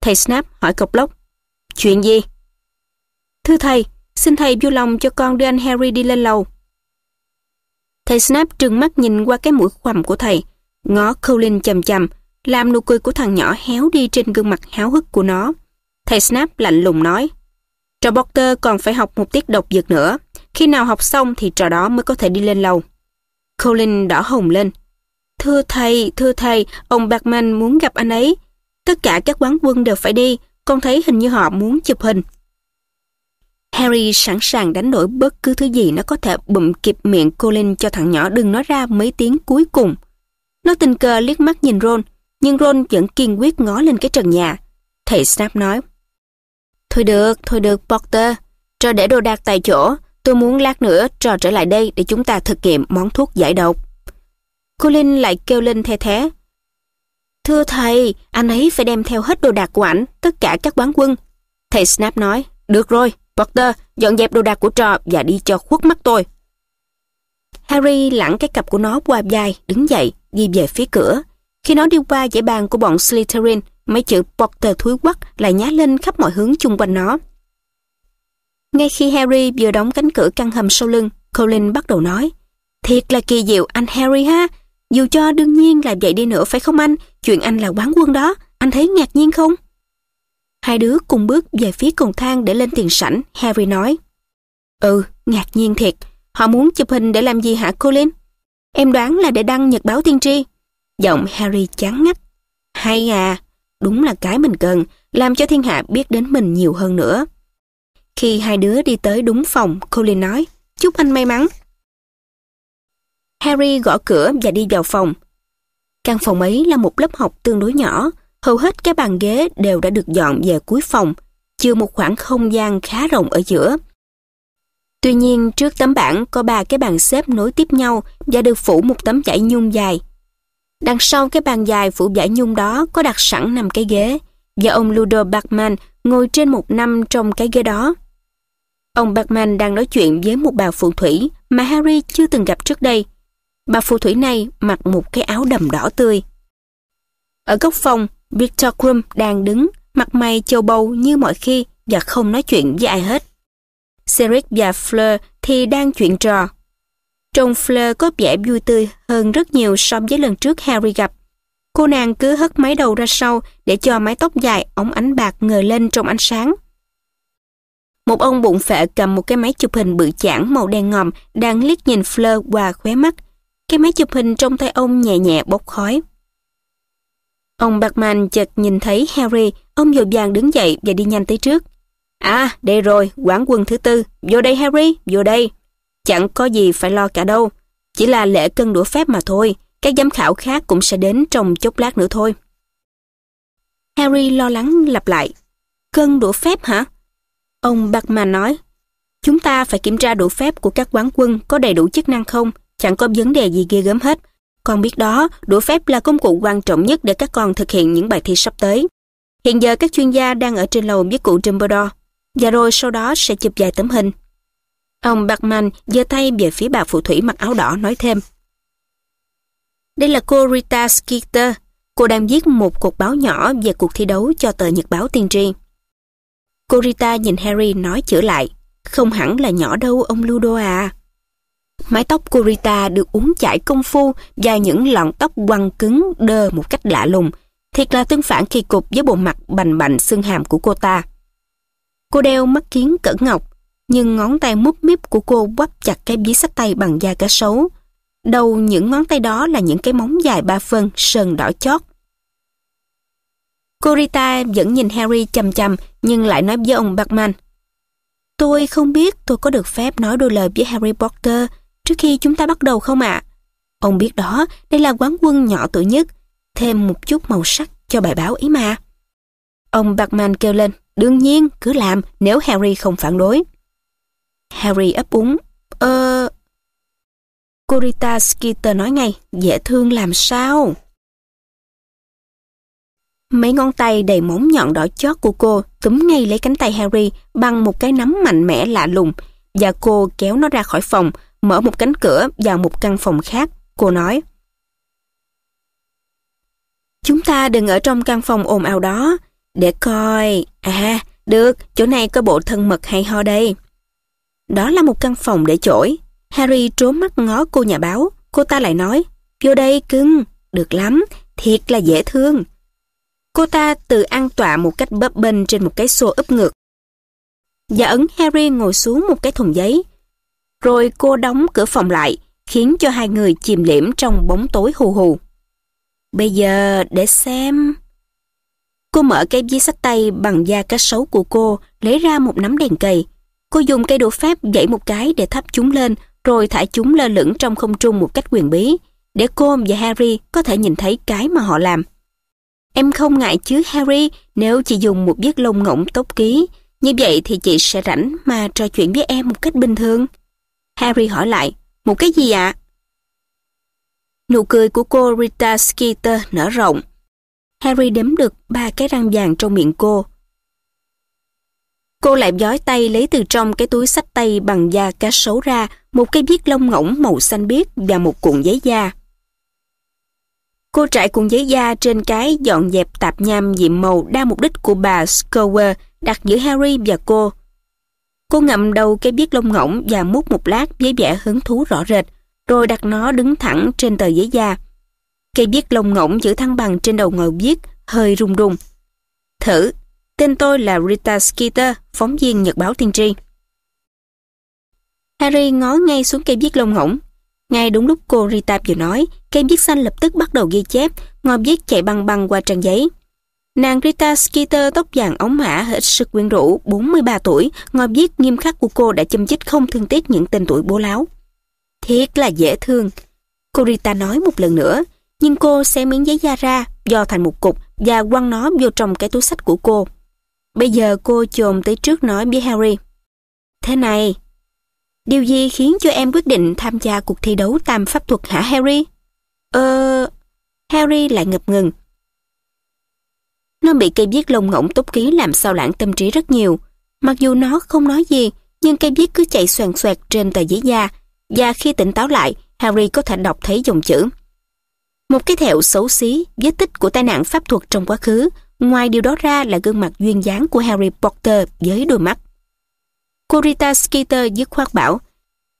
Thầy Snap hỏi cộc lốc. Chuyện gì? Thưa thầy, xin thầy vui lòng cho con đưa anh Harry đi lên lầu. Thầy Snap trừng mắt nhìn qua cái mũi khoằm của thầy, ngó Colin chầm chầm, làm nụ cười của thằng nhỏ héo đi trên gương mặt háo hức của nó. Thầy Snap lạnh lùng nói, trò Potter còn phải học một tiết độc dược nữa, khi nào học xong thì trò đó mới có thể đi lên lầu. Colin đỏ hồng lên. Thưa thầy, thưa thầy, ông Batman muốn gặp anh ấy. Tất cả các quán quân đều phải đi, con thấy hình như họ muốn chụp hình. Harry sẵn sàng đánh đổi bất cứ thứ gì nó có thể bụm kịp miệng Colin cho thằng nhỏ đừng nói ra mấy tiếng cuối cùng. Nó tình cờ liếc mắt nhìn Ron, nhưng Ron vẫn kiên quyết ngó lên cái trần nhà. Thầy Snap nói, Thôi được, thôi được Potter, trò để đồ đạc tại chỗ, tôi muốn lát nữa trò trở lại đây để chúng ta thực nghiệm món thuốc giải độc. Colin lại kêu lên the thế, Thưa thầy, anh ấy phải đem theo hết đồ đạc của ảnh, tất cả các quán quân. Thầy Snap nói, được rồi, Potter, dọn dẹp đồ đạc của trò và đi cho khuất mắt tôi. Harry lẳng cái cặp của nó qua vai, đứng dậy, đi về phía cửa. Khi nó đi qua dãy bàn của bọn Slytherin, mấy chữ Potter thúi quắc lại nhá lên khắp mọi hướng chung quanh nó. Ngay khi Harry vừa đóng cánh cửa căn hầm sau lưng, Colin bắt đầu nói, Thiệt là kỳ diệu anh Harry ha, dù cho đương nhiên là vậy đi nữa phải không anh? Chuyện anh là quán quân đó, anh thấy ngạc nhiên không? Hai đứa cùng bước về phía cầu thang để lên tiền sảnh, Harry nói. Ừ, ngạc nhiên thiệt. Họ muốn chụp hình để làm gì hả Colin? Em đoán là để đăng nhật báo tiên tri. Giọng Harry chán ngắt. Hay à, đúng là cái mình cần, làm cho thiên hạ biết đến mình nhiều hơn nữa. Khi hai đứa đi tới đúng phòng, Colin nói, chúc anh may mắn. Harry gõ cửa và đi vào phòng. Căn phòng ấy là một lớp học tương đối nhỏ, hầu hết các bàn ghế đều đã được dọn về cuối phòng, chừa một khoảng không gian khá rộng ở giữa. Tuy nhiên, trước tấm bảng có ba cái bàn xếp nối tiếp nhau và được phủ một tấm vải nhung dài. Đằng sau cái bàn dài phủ vải nhung đó có đặt sẵn năm cái ghế, và ông Ludo Bachmann ngồi trên một năm trong cái ghế đó. Ông Bachmann đang nói chuyện với một bà phù thủy mà Harry chưa từng gặp trước đây bà phù thủy này mặc một cái áo đầm đỏ tươi. Ở góc phòng, Victor Krum đang đứng, mặt mày châu bầu như mọi khi và không nói chuyện với ai hết. Cedric và Fleur thì đang chuyện trò. Trông Fleur có vẻ vui tươi hơn rất nhiều so với lần trước Harry gặp. Cô nàng cứ hất mái đầu ra sau để cho mái tóc dài ống ánh bạc ngời lên trong ánh sáng. Một ông bụng phệ cầm một cái máy chụp hình bự chảng màu đen ngòm đang liếc nhìn Fleur qua khóe mắt cái máy chụp hình trong tay ông nhẹ nhẹ bốc khói. Ông batman chợt nhìn thấy Harry, ông dội vàng đứng dậy và đi nhanh tới trước. À, đây rồi, quán quân thứ tư. Vô đây Harry, vô đây. Chẳng có gì phải lo cả đâu. Chỉ là lễ cân đũa phép mà thôi. Các giám khảo khác cũng sẽ đến trong chốc lát nữa thôi. Harry lo lắng lặp lại. Cân đũa phép hả? Ông batman nói. Chúng ta phải kiểm tra đũa phép của các quán quân có đầy đủ chức năng không chẳng có vấn đề gì ghê gớm hết. Con biết đó, đũa phép là công cụ quan trọng nhất để các con thực hiện những bài thi sắp tới. Hiện giờ các chuyên gia đang ở trên lầu với cụ Dumbledore, và rồi sau đó sẽ chụp vài tấm hình. Ông batman giơ tay về phía bà phù thủy mặc áo đỏ nói thêm. Đây là cô Rita Skeeter. Cô đang viết một cuộc báo nhỏ về cuộc thi đấu cho tờ Nhật báo Tiên tri. Cô Rita nhìn Harry nói chữa lại. Không hẳn là nhỏ đâu ông Ludo à. Mái tóc của Rita được uống chải công phu và những lọn tóc quăng cứng đơ một cách lạ lùng. Thiệt là tương phản kỳ cục với bộ mặt bành bành xương hàm của cô ta. Cô đeo mắt kiến cẩn ngọc, nhưng ngón tay múp míp của cô quắp chặt cái bí sách tay bằng da cá sấu. Đầu những ngón tay đó là những cái móng dài ba phân sơn đỏ chót. Cô Rita vẫn nhìn Harry chầm chầm nhưng lại nói với ông Batman. Tôi không biết tôi có được phép nói đôi lời với Harry Potter trước khi chúng ta bắt đầu không ạ? À? Ông biết đó, đây là quán quân nhỏ tuổi nhất, thêm một chút màu sắc cho bài báo ấy mà. Ông Bachman kêu lên, đương nhiên, cứ làm nếu Harry không phản đối. Harry ấp úng, ơ... Ờ... Cô Rita Skeeter nói ngay, dễ thương làm sao? Mấy ngón tay đầy móng nhọn đỏ chót của cô túm ngay lấy cánh tay Harry bằng một cái nắm mạnh mẽ lạ lùng và cô kéo nó ra khỏi phòng mở một cánh cửa vào một căn phòng khác, cô nói. Chúng ta đừng ở trong căn phòng ồn ào đó, để coi. À, được, chỗ này có bộ thân mật hay ho đây. Đó là một căn phòng để chổi. Harry trốn mắt ngó cô nhà báo, cô ta lại nói, vô đây cưng, được lắm, thiệt là dễ thương. Cô ta tự an tọa một cách bấp bênh trên một cái xô ấp ngược và ấn Harry ngồi xuống một cái thùng giấy rồi cô đóng cửa phòng lại, khiến cho hai người chìm liễm trong bóng tối hù hù. Bây giờ để xem... Cô mở cái giấy sách tay bằng da cá sấu của cô, lấy ra một nắm đèn cầy. Cô dùng cây đũa phép dãy một cái để thắp chúng lên, rồi thả chúng lơ lửng trong không trung một cách quyền bí, để cô và Harry có thể nhìn thấy cái mà họ làm. Em không ngại chứ Harry nếu chị dùng một chiếc lông ngỗng tốt ký, như vậy thì chị sẽ rảnh mà trò chuyện với em một cách bình thường. Harry hỏi lại, một cái gì ạ? Nụ cười của cô Rita Skeeter nở rộng. Harry đếm được ba cái răng vàng trong miệng cô. Cô lại giói tay lấy từ trong cái túi sách tay bằng da cá sấu ra một cái viết lông ngỗng màu xanh biếc và một cuộn giấy da. Cô trải cuộn giấy da trên cái dọn dẹp tạp nham nhiệm màu đa mục đích của bà Scower đặt giữa Harry và cô. Cô ngậm đầu cái biết lông ngỗng và mút một lát với vẻ hứng thú rõ rệt, rồi đặt nó đứng thẳng trên tờ giấy da. Cây viết lông ngỗng giữ thăng bằng trên đầu ngòi viết, hơi rung rung. Thử, tên tôi là Rita Skeeter, phóng viên Nhật báo Tiên tri. Harry ngó ngay xuống cây viết lông ngỗng. Ngay đúng lúc cô Rita vừa nói, cây viết xanh lập tức bắt đầu ghi chép, ngòi viết chạy băng băng qua trang giấy. Nàng Rita Skeeter tóc vàng ống mã hết sức quyến rũ, 43 tuổi, ngòi viết nghiêm khắc của cô đã châm chích không thương tiếc những tên tuổi bố láo. Thiệt là dễ thương. Cô Rita nói một lần nữa, nhưng cô xé miếng giấy da ra, do thành một cục và quăng nó vô trong cái túi sách của cô. Bây giờ cô chồm tới trước nói với Harry. Thế này, điều gì khiến cho em quyết định tham gia cuộc thi đấu tam pháp thuật hả Harry? Ờ... Harry lại ngập ngừng, nó bị cây viết lông ngỗng túc ký làm sao lãng tâm trí rất nhiều. Mặc dù nó không nói gì, nhưng cây viết cứ chạy xoàn xoẹt trên tờ giấy da. Và khi tỉnh táo lại, Harry có thể đọc thấy dòng chữ. Một cái thẹo xấu xí, vết tích của tai nạn pháp thuật trong quá khứ. Ngoài điều đó ra là gương mặt duyên dáng của Harry Potter với đôi mắt. Cô Rita Skeeter dứt khoát bảo,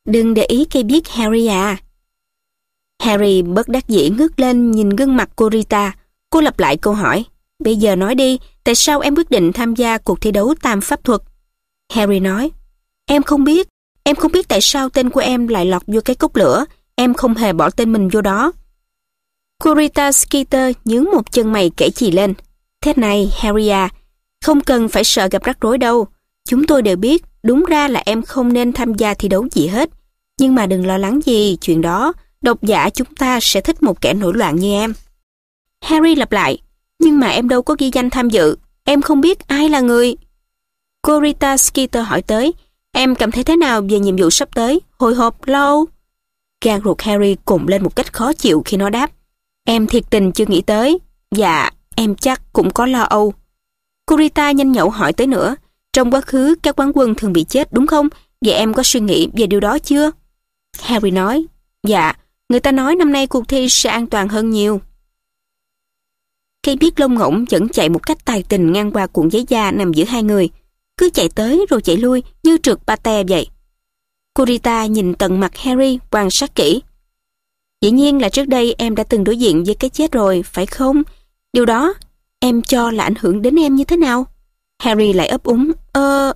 Đừng để ý cây viết Harry à. Harry bất đắc dĩ ngước lên nhìn gương mặt cô Rita. Cô lặp lại câu hỏi. Bây giờ nói đi, tại sao em quyết định tham gia cuộc thi đấu tam pháp thuật? Harry nói, em không biết, em không biết tại sao tên của em lại lọt vô cái cốc lửa, em không hề bỏ tên mình vô đó. Kurita Skeeter nhướng một chân mày kể chì lên. Thế này, Harry à, không cần phải sợ gặp rắc rối đâu. Chúng tôi đều biết, đúng ra là em không nên tham gia thi đấu gì hết. Nhưng mà đừng lo lắng gì chuyện đó, độc giả chúng ta sẽ thích một kẻ nổi loạn như em. Harry lặp lại, nhưng mà em đâu có ghi danh tham dự, em không biết ai là người. Cô Rita Skeeter hỏi tới, em cảm thấy thế nào về nhiệm vụ sắp tới, hồi hộp, lo âu? Gan ruột Harry cùng lên một cách khó chịu khi nó đáp. Em thiệt tình chưa nghĩ tới, dạ, em chắc cũng có lo âu. Cô Rita nhanh nhậu hỏi tới nữa, trong quá khứ các quán quân thường bị chết đúng không? Vậy em có suy nghĩ về điều đó chưa? Harry nói, dạ, người ta nói năm nay cuộc thi sẽ an toàn hơn nhiều. Khi biết lông ngỗng vẫn chạy một cách tài tình ngang qua cuộn giấy da nằm giữa hai người, cứ chạy tới rồi chạy lui như trượt ba te vậy. Kurita nhìn tận mặt Harry quan sát kỹ. Dĩ nhiên là trước đây em đã từng đối diện với cái chết rồi, phải không? Điều đó, em cho là ảnh hưởng đến em như thế nào? Harry lại ấp úng, ơ... Ờ,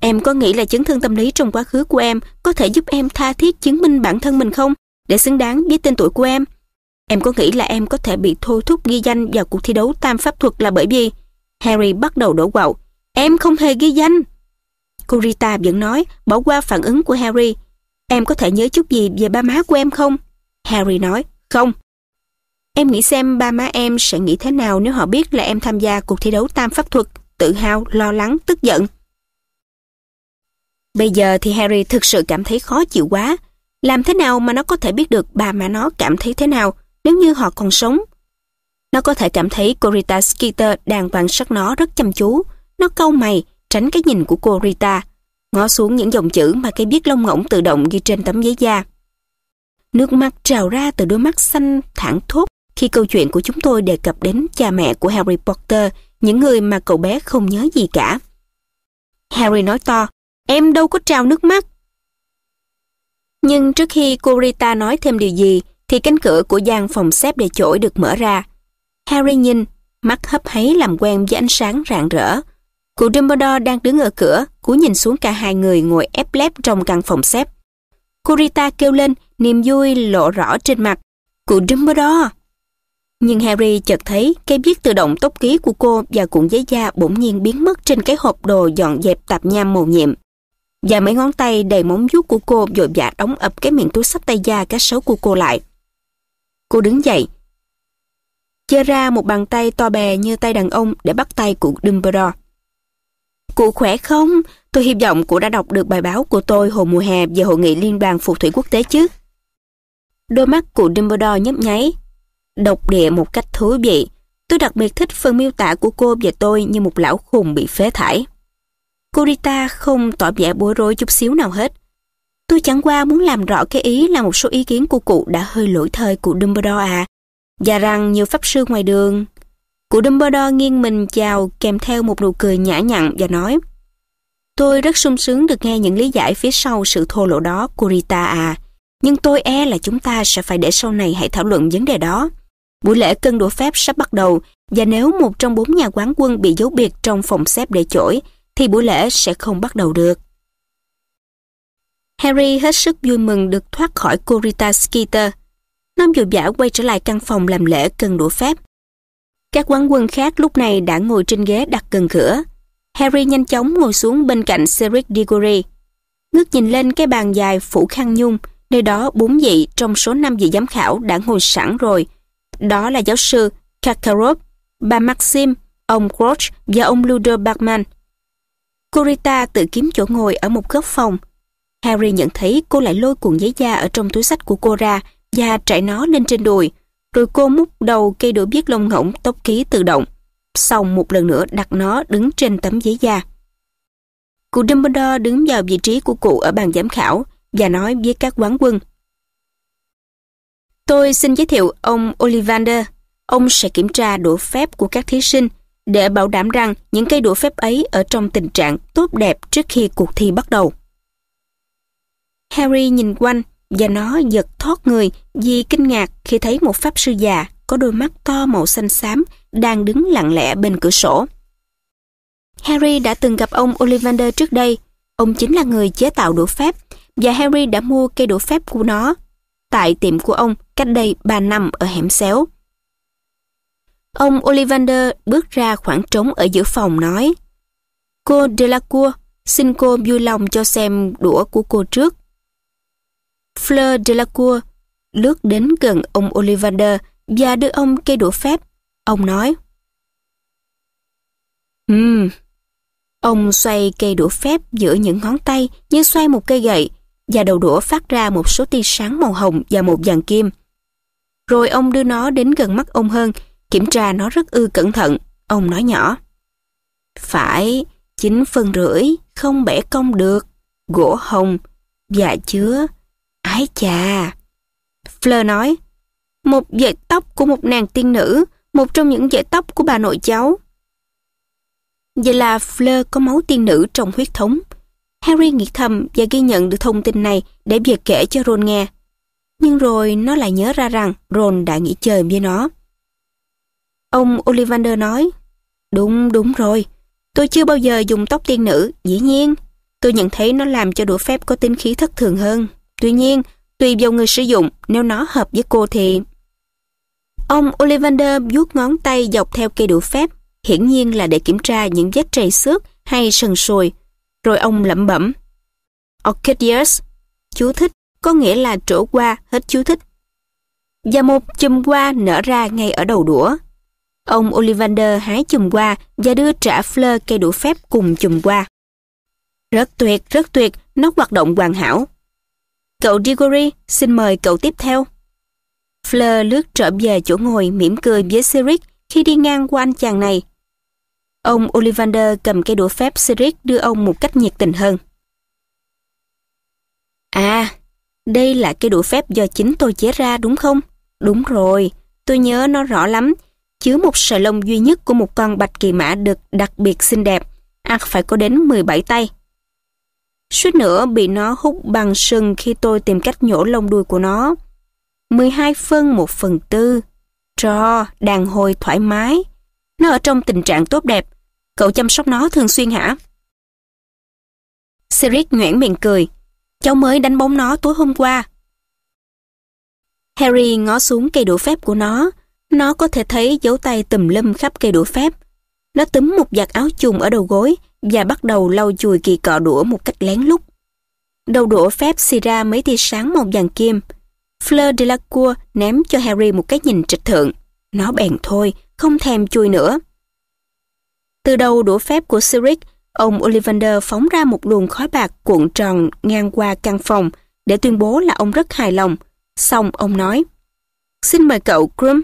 em có nghĩ là chấn thương tâm lý trong quá khứ của em có thể giúp em tha thiết chứng minh bản thân mình không? Để xứng đáng với tên tuổi của em? Em có nghĩ là em có thể bị thôi thúc ghi danh vào cuộc thi đấu tam pháp thuật là bởi vì Harry bắt đầu đổ quạo. Em không hề ghi danh. Cô vẫn nói, bỏ qua phản ứng của Harry. Em có thể nhớ chút gì về ba má của em không? Harry nói, không. Em nghĩ xem ba má em sẽ nghĩ thế nào nếu họ biết là em tham gia cuộc thi đấu tam pháp thuật, tự hào, lo lắng, tức giận. Bây giờ thì Harry thực sự cảm thấy khó chịu quá. Làm thế nào mà nó có thể biết được ba má nó cảm thấy thế nào? nếu như họ còn sống. Nó có thể cảm thấy cô Rita Skeeter đang quan sát nó rất chăm chú. Nó câu mày, tránh cái nhìn của cô Rita, ngó xuống những dòng chữ mà cây biết lông ngỗng tự động ghi trên tấm giấy da. Nước mắt trào ra từ đôi mắt xanh thẳng thốt khi câu chuyện của chúng tôi đề cập đến cha mẹ của Harry Potter, những người mà cậu bé không nhớ gì cả. Harry nói to, em đâu có trào nước mắt. Nhưng trước khi cô Rita nói thêm điều gì, thì cánh cửa của gian phòng xếp để chổi được mở ra. Harry nhìn, mắt hấp háy làm quen với ánh sáng rạng rỡ. Cụ Dumbledore đang đứng ở cửa, cú nhìn xuống cả hai người ngồi ép lép trong căn phòng xếp. Cô Rita kêu lên, niềm vui lộ rõ trên mặt. Cụ Dumbledore! Nhưng Harry chợt thấy cái viết tự động tốc ký của cô và cuộn giấy da bỗng nhiên biến mất trên cái hộp đồ dọn dẹp tạp nham màu nhiệm. Và mấy ngón tay đầy móng vuốt của cô dội vã đóng ập cái miệng túi sách tay da cá sấu của cô lại. Cô đứng dậy. Chia ra một bàn tay to bè như tay đàn ông để bắt tay của Dumbledore. Cụ khỏe không? Tôi hy vọng cụ đã đọc được bài báo của tôi hồi mùa hè về hội nghị liên đoàn phù thủy quốc tế chứ. Đôi mắt cụ Dumbledore nhấp nháy. Độc địa một cách thú vị. Tôi đặc biệt thích phần miêu tả của cô về tôi như một lão khùng bị phế thải. Cô Rita không tỏ vẻ bối rối chút xíu nào hết. Tôi chẳng qua muốn làm rõ cái ý là một số ý kiến của cụ đã hơi lỗi thời cụ Dumbledore à. Và rằng nhiều pháp sư ngoài đường. Cụ Dumbledore nghiêng mình chào kèm theo một nụ cười nhã nhặn và nói Tôi rất sung sướng được nghe những lý giải phía sau sự thô lỗ đó của Rita à. Nhưng tôi e là chúng ta sẽ phải để sau này hãy thảo luận vấn đề đó. Buổi lễ cân đũa phép sắp bắt đầu và nếu một trong bốn nhà quán quân bị giấu biệt trong phòng xếp để chổi thì buổi lễ sẽ không bắt đầu được. Harry hết sức vui mừng được thoát khỏi cô Rita Skeeter. Nam dù giả quay trở lại căn phòng làm lễ cần đũa phép. Các quán quân khác lúc này đã ngồi trên ghế đặt gần cửa. Harry nhanh chóng ngồi xuống bên cạnh Cedric Diggory. Ngước nhìn lên cái bàn dài phủ khăn nhung, nơi đó bốn vị trong số năm vị giám khảo đã ngồi sẵn rồi. Đó là giáo sư Kakarov, bà Maxim, ông Crouch và ông Ludo Bergman. Corita tự kiếm chỗ ngồi ở một góc phòng, Harry nhận thấy cô lại lôi cuộn giấy da ở trong túi sách của cô ra và trải nó lên trên đùi. Rồi cô múc đầu cây đũa biếc lông ngỗng tốc ký tự động. Xong một lần nữa đặt nó đứng trên tấm giấy da. Cụ Dumbledore đứng vào vị trí của cụ ở bàn giám khảo và nói với các quán quân. Tôi xin giới thiệu ông Ollivander. Ông sẽ kiểm tra đũa phép của các thí sinh để bảo đảm rằng những cây đũa phép ấy ở trong tình trạng tốt đẹp trước khi cuộc thi bắt đầu. Harry nhìn quanh và nó giật thoát người vì kinh ngạc khi thấy một pháp sư già có đôi mắt to màu xanh xám đang đứng lặng lẽ bên cửa sổ. Harry đã từng gặp ông Ollivander trước đây. Ông chính là người chế tạo đũa phép và Harry đã mua cây đũa phép của nó tại tiệm của ông cách đây 3 năm ở hẻm xéo. Ông Ollivander bước ra khoảng trống ở giữa phòng nói Cô Delacour, xin cô vui lòng cho xem đũa của cô trước. Fleur Delacour lướt đến gần ông Ollivander và đưa ông cây đũa phép. Ông nói, Ừm. Ông xoay cây đũa phép giữa những ngón tay như xoay một cây gậy và đầu đũa phát ra một số tia sáng màu hồng và một vàng kim. Rồi ông đưa nó đến gần mắt ông hơn, kiểm tra nó rất ư cẩn thận. Ông nói nhỏ, Phải, chín phần rưỡi, không bẻ cong được, gỗ hồng, và chứa Ái chà! Fleur nói, một dệt tóc của một nàng tiên nữ, một trong những dệt tóc của bà nội cháu. Vậy là Fleur có máu tiên nữ trong huyết thống. Harry nghĩ thầm và ghi nhận được thông tin này để về kể cho Ron nghe. Nhưng rồi nó lại nhớ ra rằng Ron đã nghỉ chơi với nó. Ông Ollivander nói, Đúng, đúng rồi. Tôi chưa bao giờ dùng tóc tiên nữ, dĩ nhiên. Tôi nhận thấy nó làm cho đũa phép có tính khí thất thường hơn. Tuy nhiên, tùy vào người sử dụng, nếu nó hợp với cô thì... Ông Ollivander vuốt ngón tay dọc theo cây đũa phép, hiển nhiên là để kiểm tra những vết trầy xước hay sần sùi. Rồi ông lẩm bẩm. Orchideus, chú thích, có nghĩa là trổ qua hết chú thích. Và một chùm hoa nở ra ngay ở đầu đũa. Ông Ollivander hái chùm hoa và đưa trả Fleur cây đũa phép cùng chùm hoa. Rất tuyệt, rất tuyệt, nó hoạt động hoàn hảo, Cậu Diggory, xin mời cậu tiếp theo. Fleur lướt trở về chỗ ngồi mỉm cười với Siric khi đi ngang qua anh chàng này. Ông Ollivander cầm cây đũa phép Siric đưa ông một cách nhiệt tình hơn. À, đây là cây đũa phép do chính tôi chế ra đúng không? Đúng rồi, tôi nhớ nó rõ lắm. Chứa một sợi lông duy nhất của một con bạch kỳ mã được đặc biệt xinh đẹp. ác à, phải có đến 17 tay suýt nữa bị nó hút bằng sừng khi tôi tìm cách nhổ lông đuôi của nó. 12 phân 1 phần tư. Trò, đàn hồi thoải mái. Nó ở trong tình trạng tốt đẹp. Cậu chăm sóc nó thường xuyên hả? Sirius nhoẻn miệng cười. Cháu mới đánh bóng nó tối hôm qua. Harry ngó xuống cây đũa phép của nó. Nó có thể thấy dấu tay tùm lum khắp cây đũa phép. Nó túm một giặt áo chùng ở đầu gối và bắt đầu lau chùi kỳ cọ đũa một cách lén lút. Đầu đũa phép xì ra mấy tia sáng màu vàng kim. Fleur Delacour ném cho Harry một cái nhìn trịch thượng. Nó bèn thôi, không thèm chui nữa. Từ đầu đũa phép của Sirius, ông Ollivander phóng ra một luồng khói bạc cuộn tròn ngang qua căn phòng để tuyên bố là ông rất hài lòng. Xong ông nói, Xin mời cậu Krum.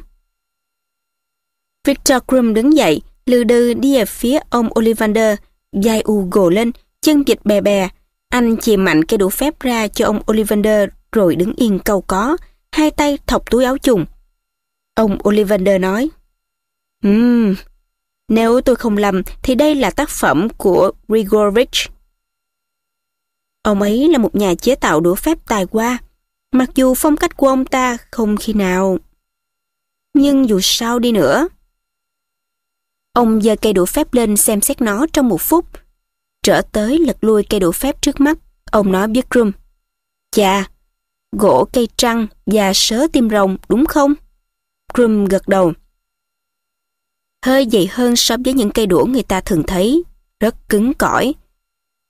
Victor Krum đứng dậy, lừ đừ đi về phía ông Ollivander Gai U gồ lên, chân dịch bè bè. Anh chì mạnh cây đũa phép ra cho ông Ollivander rồi đứng yên câu có, hai tay thọc túi áo trùng. Ông Ollivander nói, hmm nếu tôi không lầm thì đây là tác phẩm của Grigorich. Ông ấy là một nhà chế tạo đũa phép tài hoa, mặc dù phong cách của ông ta không khi nào. Nhưng dù sao đi nữa, Ông giơ cây đũa phép lên xem xét nó trong một phút. Trở tới lật lui cây đũa phép trước mắt, ông nói với Bikrum. Chà, gỗ cây trăng và sớ tim rồng đúng không? Bikrum gật đầu. Hơi dày hơn so với những cây đũa người ta thường thấy, rất cứng cỏi.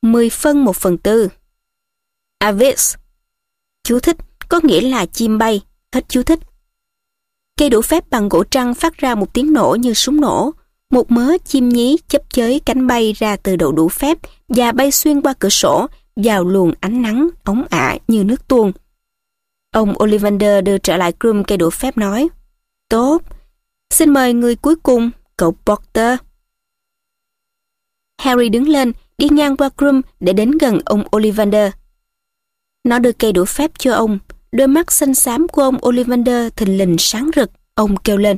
mười phân một phần tư. Avis. Chú thích có nghĩa là chim bay, hết chú thích. Cây đũa phép bằng gỗ trăng phát ra một tiếng nổ như súng nổ, một mớ chim nhí chấp chới cánh bay ra từ độ đủ phép và bay xuyên qua cửa sổ vào luồng ánh nắng ống ả như nước tuôn. Ông Ollivander đưa trở lại Groom cây đũa phép nói Tốt, xin mời người cuối cùng, cậu Porter. Harry đứng lên, đi ngang qua Groom để đến gần ông Ollivander. Nó đưa cây đũa phép cho ông, đôi mắt xanh xám của ông Ollivander thình lình sáng rực, ông kêu lên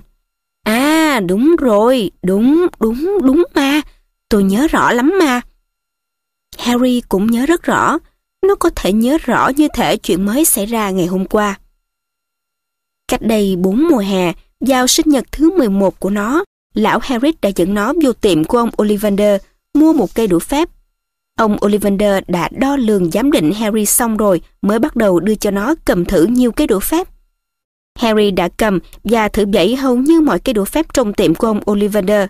đúng rồi, đúng, đúng, đúng mà. Tôi nhớ rõ lắm mà. Harry cũng nhớ rất rõ. Nó có thể nhớ rõ như thể chuyện mới xảy ra ngày hôm qua. Cách đây bốn mùa hè, vào sinh nhật thứ 11 của nó, lão Harry đã dẫn nó vô tiệm của ông Ollivander mua một cây đũa phép. Ông Ollivander đã đo lường giám định Harry xong rồi mới bắt đầu đưa cho nó cầm thử nhiều cái đũa phép. Harry đã cầm và thử bẫy hầu như mọi cái đũa phép trong tiệm của ông Ollivander.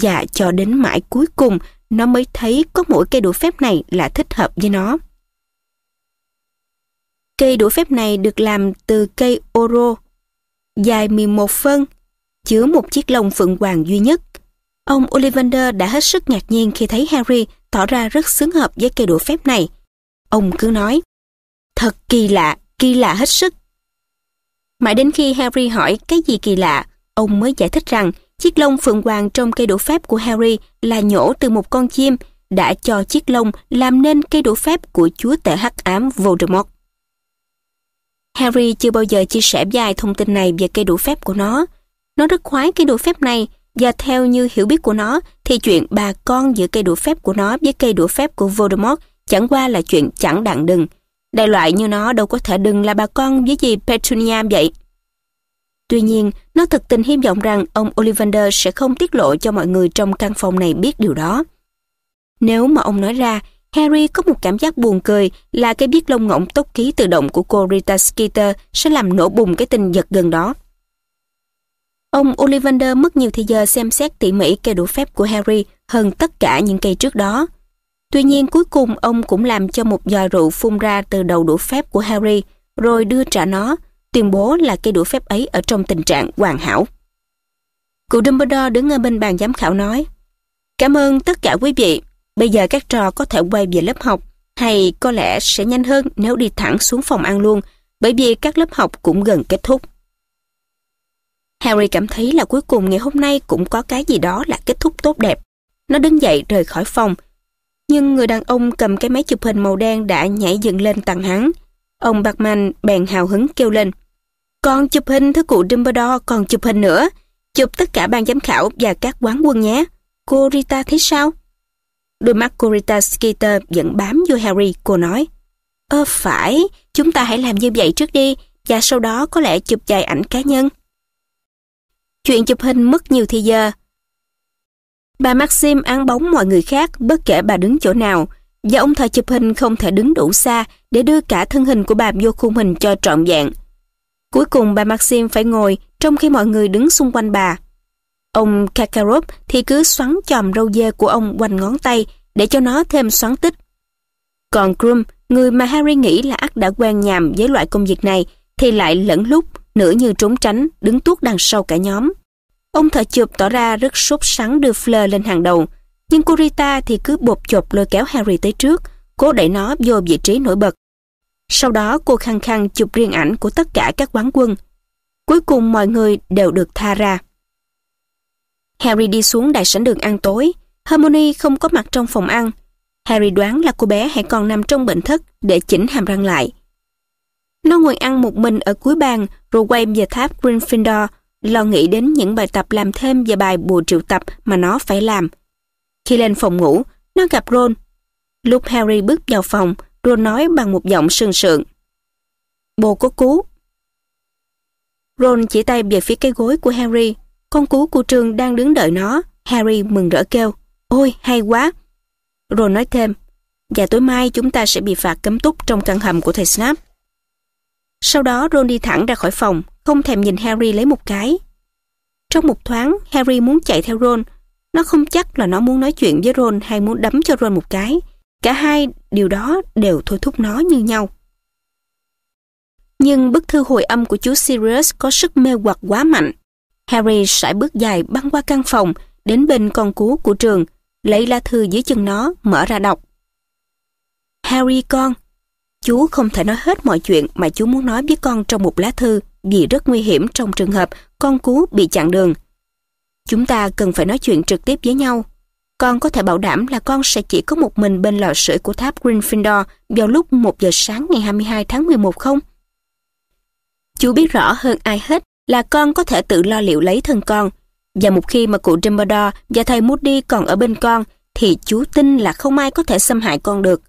Và cho đến mãi cuối cùng, nó mới thấy có mỗi cây đũa phép này là thích hợp với nó. Cây đũa phép này được làm từ cây oro, dài 11 phân, chứa một chiếc lồng phượng hoàng duy nhất. Ông Ollivander đã hết sức ngạc nhiên khi thấy Harry tỏ ra rất xứng hợp với cây đũa phép này. Ông cứ nói, thật kỳ lạ, kỳ lạ hết sức. Mãi đến khi Harry hỏi cái gì kỳ lạ, ông mới giải thích rằng chiếc lông phượng hoàng trong cây đũa phép của Harry là nhổ từ một con chim đã cho chiếc lông làm nên cây đũa phép của chúa tể hắc ám Voldemort. Harry chưa bao giờ chia sẻ dài thông tin này về cây đũa phép của nó. Nó rất khoái cây đũa phép này và theo như hiểu biết của nó thì chuyện bà con giữa cây đũa phép của nó với cây đũa phép của Voldemort chẳng qua là chuyện chẳng đặng đừng. Đại loại như nó đâu có thể đừng là bà con với gì Petunia vậy. Tuy nhiên, nó thực tình hy vọng rằng ông Ollivander sẽ không tiết lộ cho mọi người trong căn phòng này biết điều đó. Nếu mà ông nói ra, Harry có một cảm giác buồn cười là cái biết lông ngỗng tốc ký tự động của cô Rita Skeeter sẽ làm nổ bùng cái tin giật gần đó. Ông Ollivander mất nhiều thời giờ xem xét tỉ mỉ cây đũa phép của Harry hơn tất cả những cây trước đó. Tuy nhiên cuối cùng ông cũng làm cho một giò rượu phun ra từ đầu đũa phép của Harry rồi đưa trả nó, tuyên bố là cây đũa phép ấy ở trong tình trạng hoàn hảo. Cụ Dumbledore đứng ở bên bàn giám khảo nói Cảm ơn tất cả quý vị, bây giờ các trò có thể quay về lớp học hay có lẽ sẽ nhanh hơn nếu đi thẳng xuống phòng ăn luôn bởi vì các lớp học cũng gần kết thúc. Harry cảm thấy là cuối cùng ngày hôm nay cũng có cái gì đó là kết thúc tốt đẹp. Nó đứng dậy rời khỏi phòng nhưng người đàn ông cầm cái máy chụp hình màu đen đã nhảy dựng lên tặng hắn. Ông bạc Bachman bèn hào hứng kêu lên. Còn chụp hình thứ cụ Dumbledore, còn chụp hình nữa. Chụp tất cả ban giám khảo và các quán quân nhé. Cô Rita thấy sao? Đôi mắt cô Rita Skeeter vẫn bám vô Harry, cô nói. Ơ phải, chúng ta hãy làm như vậy trước đi, và sau đó có lẽ chụp vài ảnh cá nhân. Chuyện chụp hình mất nhiều thời giờ, Bà Maxim ăn bóng mọi người khác bất kể bà đứng chỗ nào, và ông thợ chụp hình không thể đứng đủ xa để đưa cả thân hình của bà vô khung hình cho trọn vẹn. Cuối cùng bà Maxim phải ngồi trong khi mọi người đứng xung quanh bà. Ông Kakarov thì cứ xoắn chòm râu dê của ông quanh ngón tay để cho nó thêm xoắn tích. Còn Krum, người mà Harry nghĩ là ắt đã quen nhàm với loại công việc này, thì lại lẫn lúc, nửa như trốn tránh, đứng tuốt đằng sau cả nhóm. Ông thợ chụp tỏ ra rất sốt sắng đưa Fleur lên hàng đầu, nhưng Kurita thì cứ bột chột lôi kéo Harry tới trước, cố đẩy nó vô vị trí nổi bật. Sau đó cô khăng khăng chụp riêng ảnh của tất cả các quán quân. Cuối cùng mọi người đều được tha ra. Harry đi xuống đại sảnh đường ăn tối, Harmony không có mặt trong phòng ăn. Harry đoán là cô bé hãy còn nằm trong bệnh thất để chỉnh hàm răng lại. Nó ngồi ăn một mình ở cuối bàn rồi quay về tháp Gryffindor lo nghĩ đến những bài tập làm thêm và bài bù triệu tập mà nó phải làm. Khi lên phòng ngủ, nó gặp Ron. Lúc Harry bước vào phòng, Ron nói bằng một giọng sương sượng. Bồ có cú. Ron chỉ tay về phía cái gối của Harry. Con cú của trường đang đứng đợi nó. Harry mừng rỡ kêu. Ôi, hay quá. Ron nói thêm. Và tối mai chúng ta sẽ bị phạt cấm túc trong căn hầm của thầy Snap. Sau đó Ron đi thẳng ra khỏi phòng, không thèm nhìn Harry lấy một cái. Trong một thoáng, Harry muốn chạy theo Ron. Nó không chắc là nó muốn nói chuyện với Ron hay muốn đấm cho Ron một cái. Cả hai điều đó đều thôi thúc nó như nhau. Nhưng bức thư hồi âm của chú Sirius có sức mê hoặc quá mạnh. Harry sải bước dài băng qua căn phòng, đến bên con cú của trường, lấy lá thư dưới chân nó, mở ra đọc. Harry con, Chú không thể nói hết mọi chuyện mà chú muốn nói với con trong một lá thư vì rất nguy hiểm trong trường hợp con cú bị chặn đường. Chúng ta cần phải nói chuyện trực tiếp với nhau. Con có thể bảo đảm là con sẽ chỉ có một mình bên lò sưởi của tháp Gryffindor vào lúc 1 giờ sáng ngày 22 tháng 11 không? Chú biết rõ hơn ai hết là con có thể tự lo liệu lấy thân con. Và một khi mà cụ Dumbledore và thầy Moody còn ở bên con thì chú tin là không ai có thể xâm hại con được.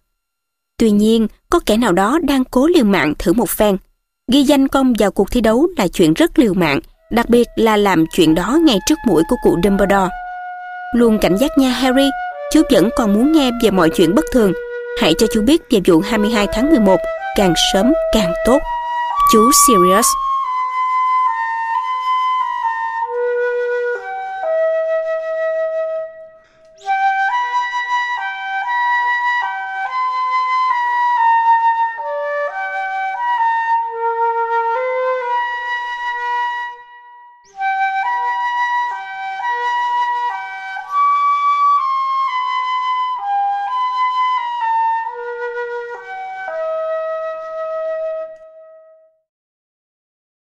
Tuy nhiên, có kẻ nào đó đang cố liều mạng thử một phen. Ghi danh công vào cuộc thi đấu là chuyện rất liều mạng, đặc biệt là làm chuyện đó ngay trước mũi của cụ Dumbledore. Luôn cảnh giác nha Harry, chú vẫn còn muốn nghe về mọi chuyện bất thường. Hãy cho chú biết về vụ 22 tháng 11, càng sớm càng tốt. Chú Sirius